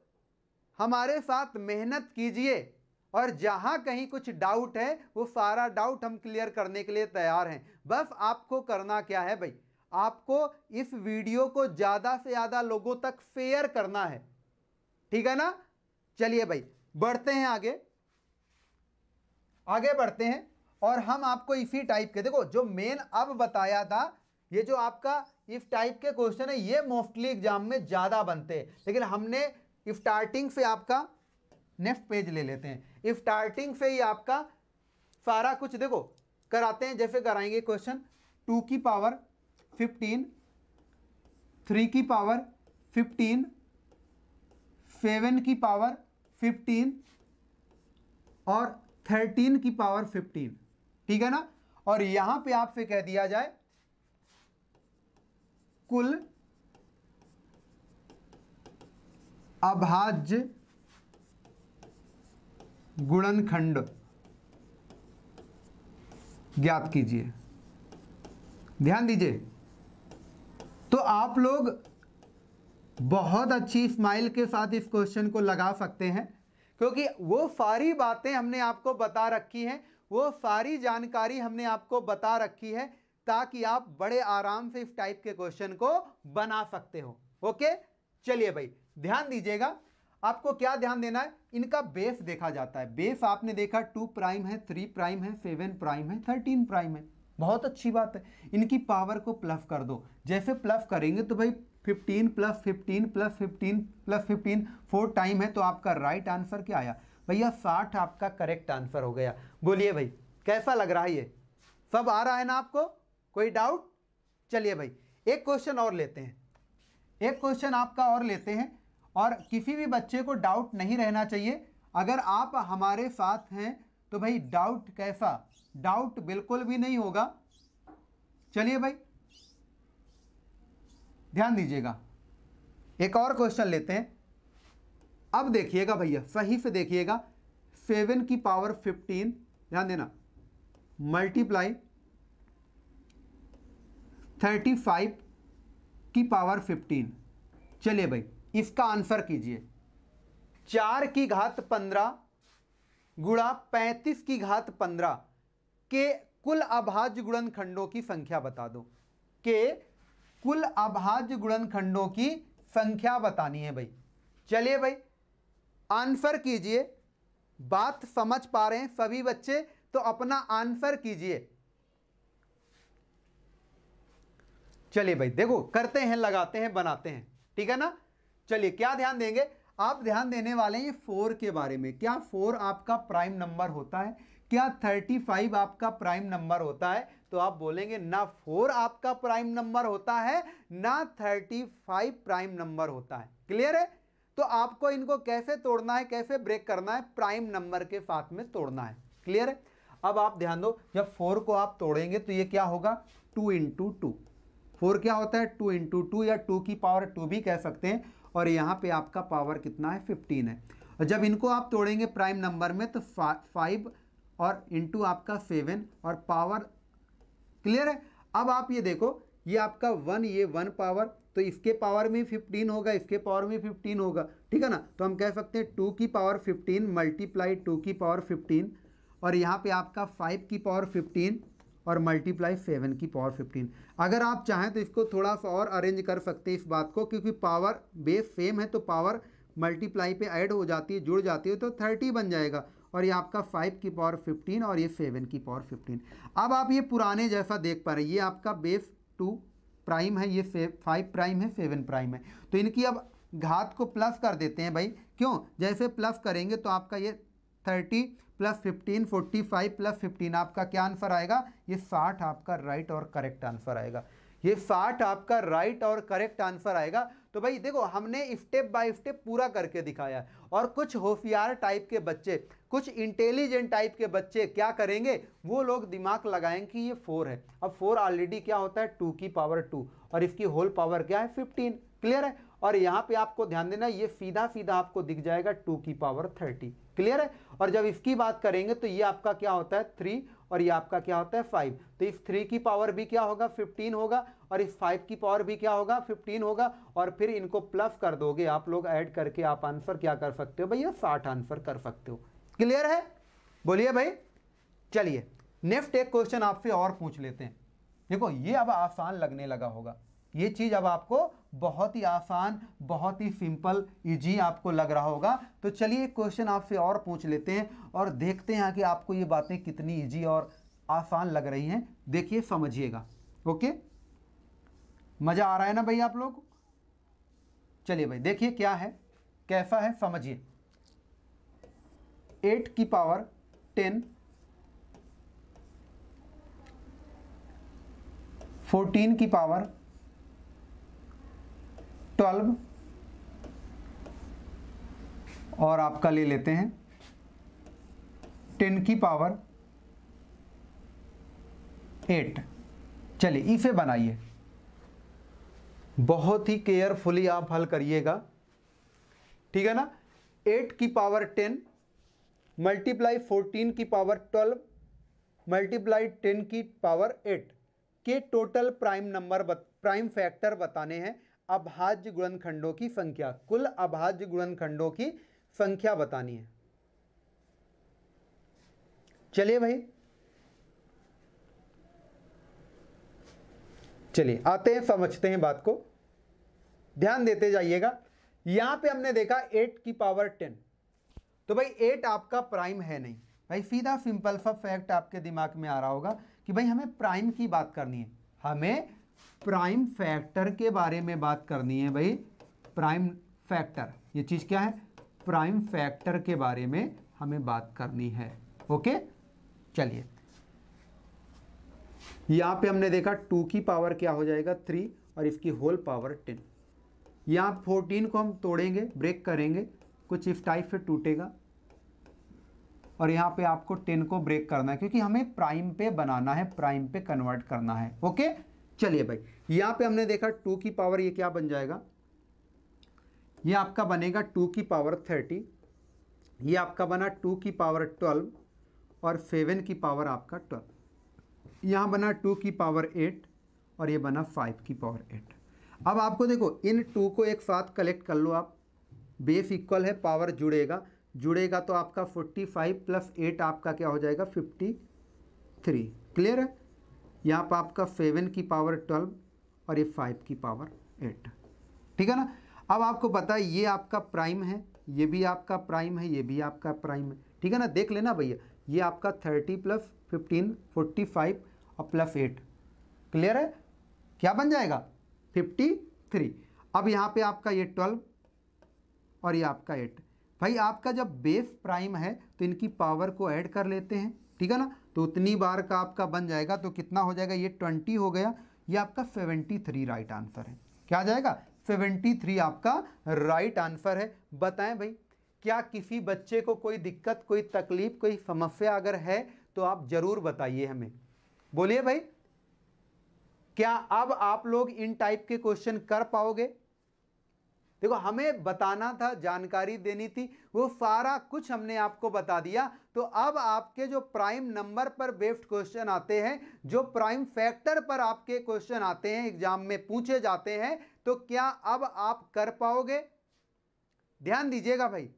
हमारे साथ मेहनत कीजिए और जहाँ कहीं कुछ डाउट है वो सारा डाउट हम क्लियर करने के लिए तैयार हैं बस आपको करना क्या है भाई आपको इस वीडियो को ज़्यादा से ज़्यादा लोगों तक शेयर करना है ठीक है ना चलिए भाई बढ़ते हैं आगे आगे बढ़ते हैं और हम आपको इसी टाइप के देखो जो मेन अब बताया था ये जो आपका इस टाइप के क्वेश्चन है ये मोस्टली एग्जाम में ज़्यादा बनते हैं लेकिन हमने स्टार्टिंग से आपका नेक्स्ट पेज ले लेते हैं स्टार्टिंग से ही आपका सारा कुछ देखो कराते हैं जैसे कराएंगे क्वेश्चन टू की पावर फिफ्टीन थ्री की पावर फिफ्टीन सेवन की पावर फिफ्टीन और थर्टीन की पावर फिफ्टीन ठीक है ना और यहां पे आपसे कह दिया जाए कुल अभाज्य गुणनखंड ज्ञात कीजिए ध्यान दीजिए तो आप लोग बहुत अच्छी स्माइल के साथ इस क्वेश्चन को लगा सकते हैं क्योंकि वो सारी बातें हमने आपको बता रखी हैं वो सारी जानकारी हमने आपको बता रखी है ताकि आप बड़े आराम से इस टाइप के क्वेश्चन को बना सकते हो ओके चलिए भाई ध्यान दीजिएगा आपको क्या ध्यान देना है इनका बेस देखा जाता है बेस आपने देखा टू प्राइम है थ्री प्राइम है सेवन प्राइम है थर्टीन प्राइम है बहुत अच्छी बात है इनकी पावर को प्लफ कर दो जैसे प्लफ करेंगे तो भाई 15 plus 15 plus 15 plus 15 four time है तो आपका राइट आंसर क्या आया भैया 60 आपका करेक्ट आंसर हो गया बोलिए भाई कैसा लग रहा है ये सब आ रहा है ना आपको कोई डाउट चलिए भाई एक क्वेश्चन और लेते हैं एक क्वेश्चन आपका और लेते हैं और किसी भी बच्चे को डाउट नहीं रहना चाहिए अगर आप हमारे साथ हैं तो भाई डाउट कैसा डाउट बिल्कुल भी नहीं होगा चलिए भाई ध्यान दीजिएगा एक और क्वेश्चन लेते हैं अब देखिएगा भैया सही से देखिएगा सेवन की पावर फिफ्टीन ध्यान देना मल्टीप्लाई थर्टी फाइव की पावर फिफ्टीन चलिए भाई इसका आंसर कीजिए चार की घात पंद्रह गुणा पैंतीस की घात पंद्रह के कुल अभाज्य गुणनखंडों की संख्या बता दो के कुल अभाज्य गुणनखंडों की संख्या बतानी है भाई चलिए भाई आंसर कीजिए बात समझ पा रहे हैं सभी बच्चे तो अपना आंसर कीजिए चलिए भाई देखो करते हैं लगाते हैं बनाते हैं ठीक है ना चलिए क्या ध्यान देंगे आप ध्यान देने वाले हैं फोर के बारे में क्या फोर आपका प्राइम नंबर होता है क्या 35 आपका प्राइम नंबर होता है तो आप बोलेंगे ना 4 आपका प्राइम नंबर होता है ना 35 प्राइम नंबर होता है क्लियर है तो आपको इनको कैसे तोड़ना है कैसे ब्रेक करना है प्राइम नंबर के साथ में तोड़ना है क्लियर है अब आप ध्यान दो जब 4 को आप तोड़ेंगे तो ये क्या होगा 2 इंटू टू फोर क्या होता है टू इंटू टू या टू की पावर टू भी कह सकते हैं और यहाँ पे आपका पावर कितना है फिफ्टीन है और जब इनको आप तोड़ेंगे प्राइम नंबर में तो फा, फाइव और इनटू आपका सेवन और पावर क्लियर है अब आप ये देखो ये आपका वन ये वन पावर तो इसके पावर में फिफ्टीन होगा इसके पावर में फिफ्टीन होगा ठीक है ना तो हम कह सकते हैं टू की पावर फिफ्टीन मल्टीप्लाई टू की पावर फिफ्टीन और यहाँ पे आपका फाइव की पावर फिफ्टीन और मल्टीप्लाई सेवन की पावर फिफ्टीन अगर आप चाहें तो इसको थोड़ा सा और अरेंज कर सकते हैं इस बात को क्योंकि पावर बेस सेम है तो पावर मल्टीप्लाई पे ऐड हो जाती है जुड़ जाती है तो थर्टी बन जाएगा और ये आपका फाइव की पावर फिफ्टीन और ये सेवन की पावर फिफ्टीन अब आप ये पुराने जैसा देख पा रहे हैं ये आपका बेस टू प्राइम है ये फाइव प्राइम है सेवन प्राइम है तो इनकी अब घात को प्लस कर देते हैं भाई क्यों जैसे प्लस करेंगे तो आपका ये thirty plus fifteen forty five plus fifteen आपका क्या आंसर आएगा ये साठ आपका राइट और करेक्ट आंसर आएगा ये साठ आपका राइट और करेक्ट आंसर आएगा तो भाई देखो हमने स्टेप बाय स्टेप पूरा करके दिखाया और कुछ होशियार टाइप के बच्चे कुछ इंटेलिजेंट टाइप के बच्चे क्या करेंगे वो लोग दिमाग लगाएंगे कि ये फोर है अब फोर ऑलरेडी क्या होता है टू की पावर टू और इसकी होल पावर क्या है फिफ्टीन क्लियर है और यहाँ पे आपको ध्यान देना ये सीधा सीधा आपको दिख जाएगा टू की पावर थर्टी क्लियर है और जब इसकी बात करेंगे तो ये आपका क्या होता है थ्री और ये आपका क्या होता है फाइव तो इस थ्री की पावर भी क्या होगा फिफ्टीन होगा और इस फाइव की पावर भी क्या होगा फिफ्टीन होगा और फिर इनको प्लस कर दोगे आप लोग ऐड करके आप आंसर क्या कर सकते हो भैया साठ आंसर कर सकते हो क्लियर है बोलिए भाई चलिए नेक्स्ट एक क्वेश्चन आपसे और पूछ लेते हैं देखो ये अब आसान लगने लगा होगा ये चीज़ अब आपको बहुत ही आसान बहुत ही सिंपल इजी आपको लग रहा होगा तो चलिए एक क्वेश्चन आपसे और पूछ लेते हैं और देखते हैं कि आपको ये बातें कितनी इजी और आसान लग रही हैं देखिए समझिएगा ओके मज़ा आ रहा है ना भाई आप लोग चलिए भाई देखिए क्या है कैसा है समझिए एट की पावर टेन फोर्टीन की पावर ट्वेल्व और आपका ले लेते हैं टेन की पावर एट चलिए इसे बनाइए बहुत ही केयरफुली आप हल करिएगा ठीक है ना एट की पावर टेन मल्टीप्लाई फोर्टीन की पावर ट्वेल्व मल्टीप्लाई टेन की पावर एट के total prime number prime factor बताने हैं अभाज्य गुणनखंडों की संख्या कुल अभाज्य गुणनखंडों की संख्या बतानी है चलिए भाई चलिए आते हैं समझते हैं बात को ध्यान देते जाइएगा यहां पे हमने देखा एट की पावर टेन तो भाई एट आपका प्राइम है नहीं भाई सीधा सिंपल सा फैक्ट आपके दिमाग में आ रहा होगा कि भाई हमें प्राइम की बात करनी है हमें प्राइम फैक्टर के बारे में बात करनी है भाई प्राइम फैक्टर ये चीज़ क्या है प्राइम फैक्टर के बारे में हमें बात करनी है ओके चलिए यहाँ पे हमने देखा टू की पावर क्या हो जाएगा थ्री और इसकी होल पावर टेन यहाँ फोर्टीन को हम तोड़ेंगे ब्रेक करेंगे कुछ इस टाइप से टूटेगा और यहाँ पे आपको टेन को ब्रेक करना है क्योंकि हमें प्राइम पे बनाना है प्राइम पे कन्वर्ट करना है ओके चलिए भाई यहाँ पे हमने देखा टू की पावर ये क्या बन जाएगा ये आपका बनेगा टू की पावर थर्टी ये आपका बना टू की पावर ट्वेल्व और सेवन की पावर आपका ट्वेल्व यहाँ बना टू की पावर एट और ये बना फाइव की पावर एट अब आपको देखो इन टू को एक साथ कलेक्ट कर लो आप बेस इक्वल है पावर जुड़ेगा जुड़ेगा तो आपका फोर्टी फाइव प्लस एट आपका क्या हो जाएगा फिफ्टी थ्री क्लियर है यहाँ पर आपका सेवन की पावर ट्वेल्व और ये फाइव की पावर एट ठीक है ना अब आपको पता है ये आपका प्राइम है ये भी आपका प्राइम है ये भी आपका प्राइम है ठीक है ना देख लेना भैया ये आपका thirty plus fifteen forty five और प्लस एट क्लियर है क्या बन जाएगा फिफ्टी थ्री अब यहाँ पे आपका ये ट्वेल्व और ये आपका एट भाई आपका जब बेफ प्राइम है तो इनकी पावर को ऐड कर लेते हैं ठीक है ना तो उतनी बार का आपका बन जाएगा तो कितना हो जाएगा ये ट्वेंटी हो गया ये आपका सेवेंटी थ्री राइट आंसर है क्या आ जाएगा सेवेंटी थ्री आपका राइट आंसर है बताएं भाई क्या किसी बच्चे को कोई दिक्कत कोई तकलीफ कोई समस्या अगर है तो आप ज़रूर बताइए हमें बोलिए भाई क्या अब आप लोग इन टाइप के क्वेश्चन कर पाओगे देखो हमें बताना था जानकारी देनी थी वो सारा कुछ हमने आपको बता दिया तो अब आपके जो प्राइम नंबर पर बेस्ड क्वेश्चन आते हैं जो प्राइम फैक्टर पर आपके क्वेश्चन आते हैं एग्जाम में पूछे जाते हैं तो क्या अब आप कर पाओगे ध्यान दीजिएगा भाई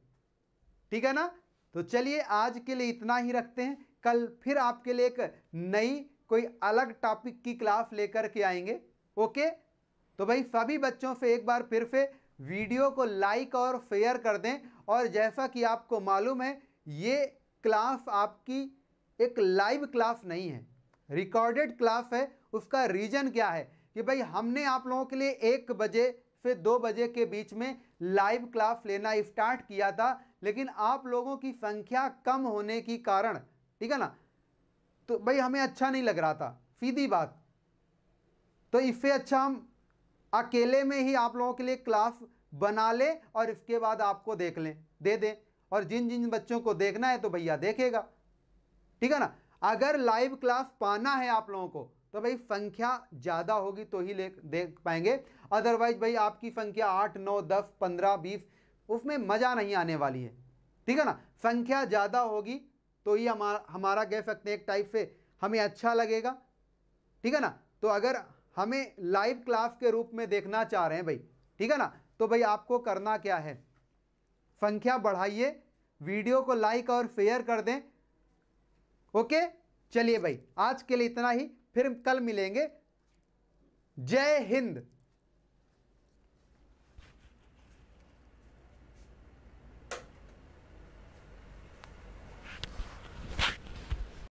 ठीक है ना तो चलिए आज के लिए इतना ही रखते हैं कल फिर आपके लिए एक नई कोई अलग टॉपिक की क्लास लेकर के आएंगे ओके तो भाई सभी बच्चों से एक बार फिर से वीडियो को लाइक और शेयर कर दें और जैसा कि आपको मालूम है ये क्लास आपकी एक लाइव क्लास नहीं है रिकॉर्डेड क्लास है उसका रीज़न क्या है कि भाई हमने आप लोगों के लिए एक बजे से दो बजे के बीच में लाइव क्लास लेना स्टार्ट किया था लेकिन आप लोगों की संख्या कम होने की कारण ठीक है ना तो भाई हमें अच्छा नहीं लग रहा था सीधी बात तो इससे अच्छा हम अकेले में ही आप लोगों के लिए क्लास बना ले और इसके बाद आपको देख लें दे दें और जिन जिन बच्चों को देखना है तो भैया देखेगा ठीक है ना अगर लाइव क्लास पाना है आप लोगों को तो भाई संख्या ज़्यादा होगी तो ही ले देख पाएंगे अदरवाइज भाई आपकी संख्या आठ नौ दस पंद्रह बीस उसमें मज़ा नहीं आने वाली है ठीक है ना संख्या ज़्यादा होगी तो ही हमारा हमारा कह सकते हैं एक टाइप से हमें अच्छा लगेगा ठीक है ना तो अगर हमें लाइव क्लास के रूप में देखना चाह रहे हैं भाई ठीक है ना तो भाई आपको करना क्या है संख्या बढ़ाइए वीडियो को लाइक और शेयर कर दें ओके चलिए भाई आज के लिए इतना ही फिर कल मिलेंगे जय हिंद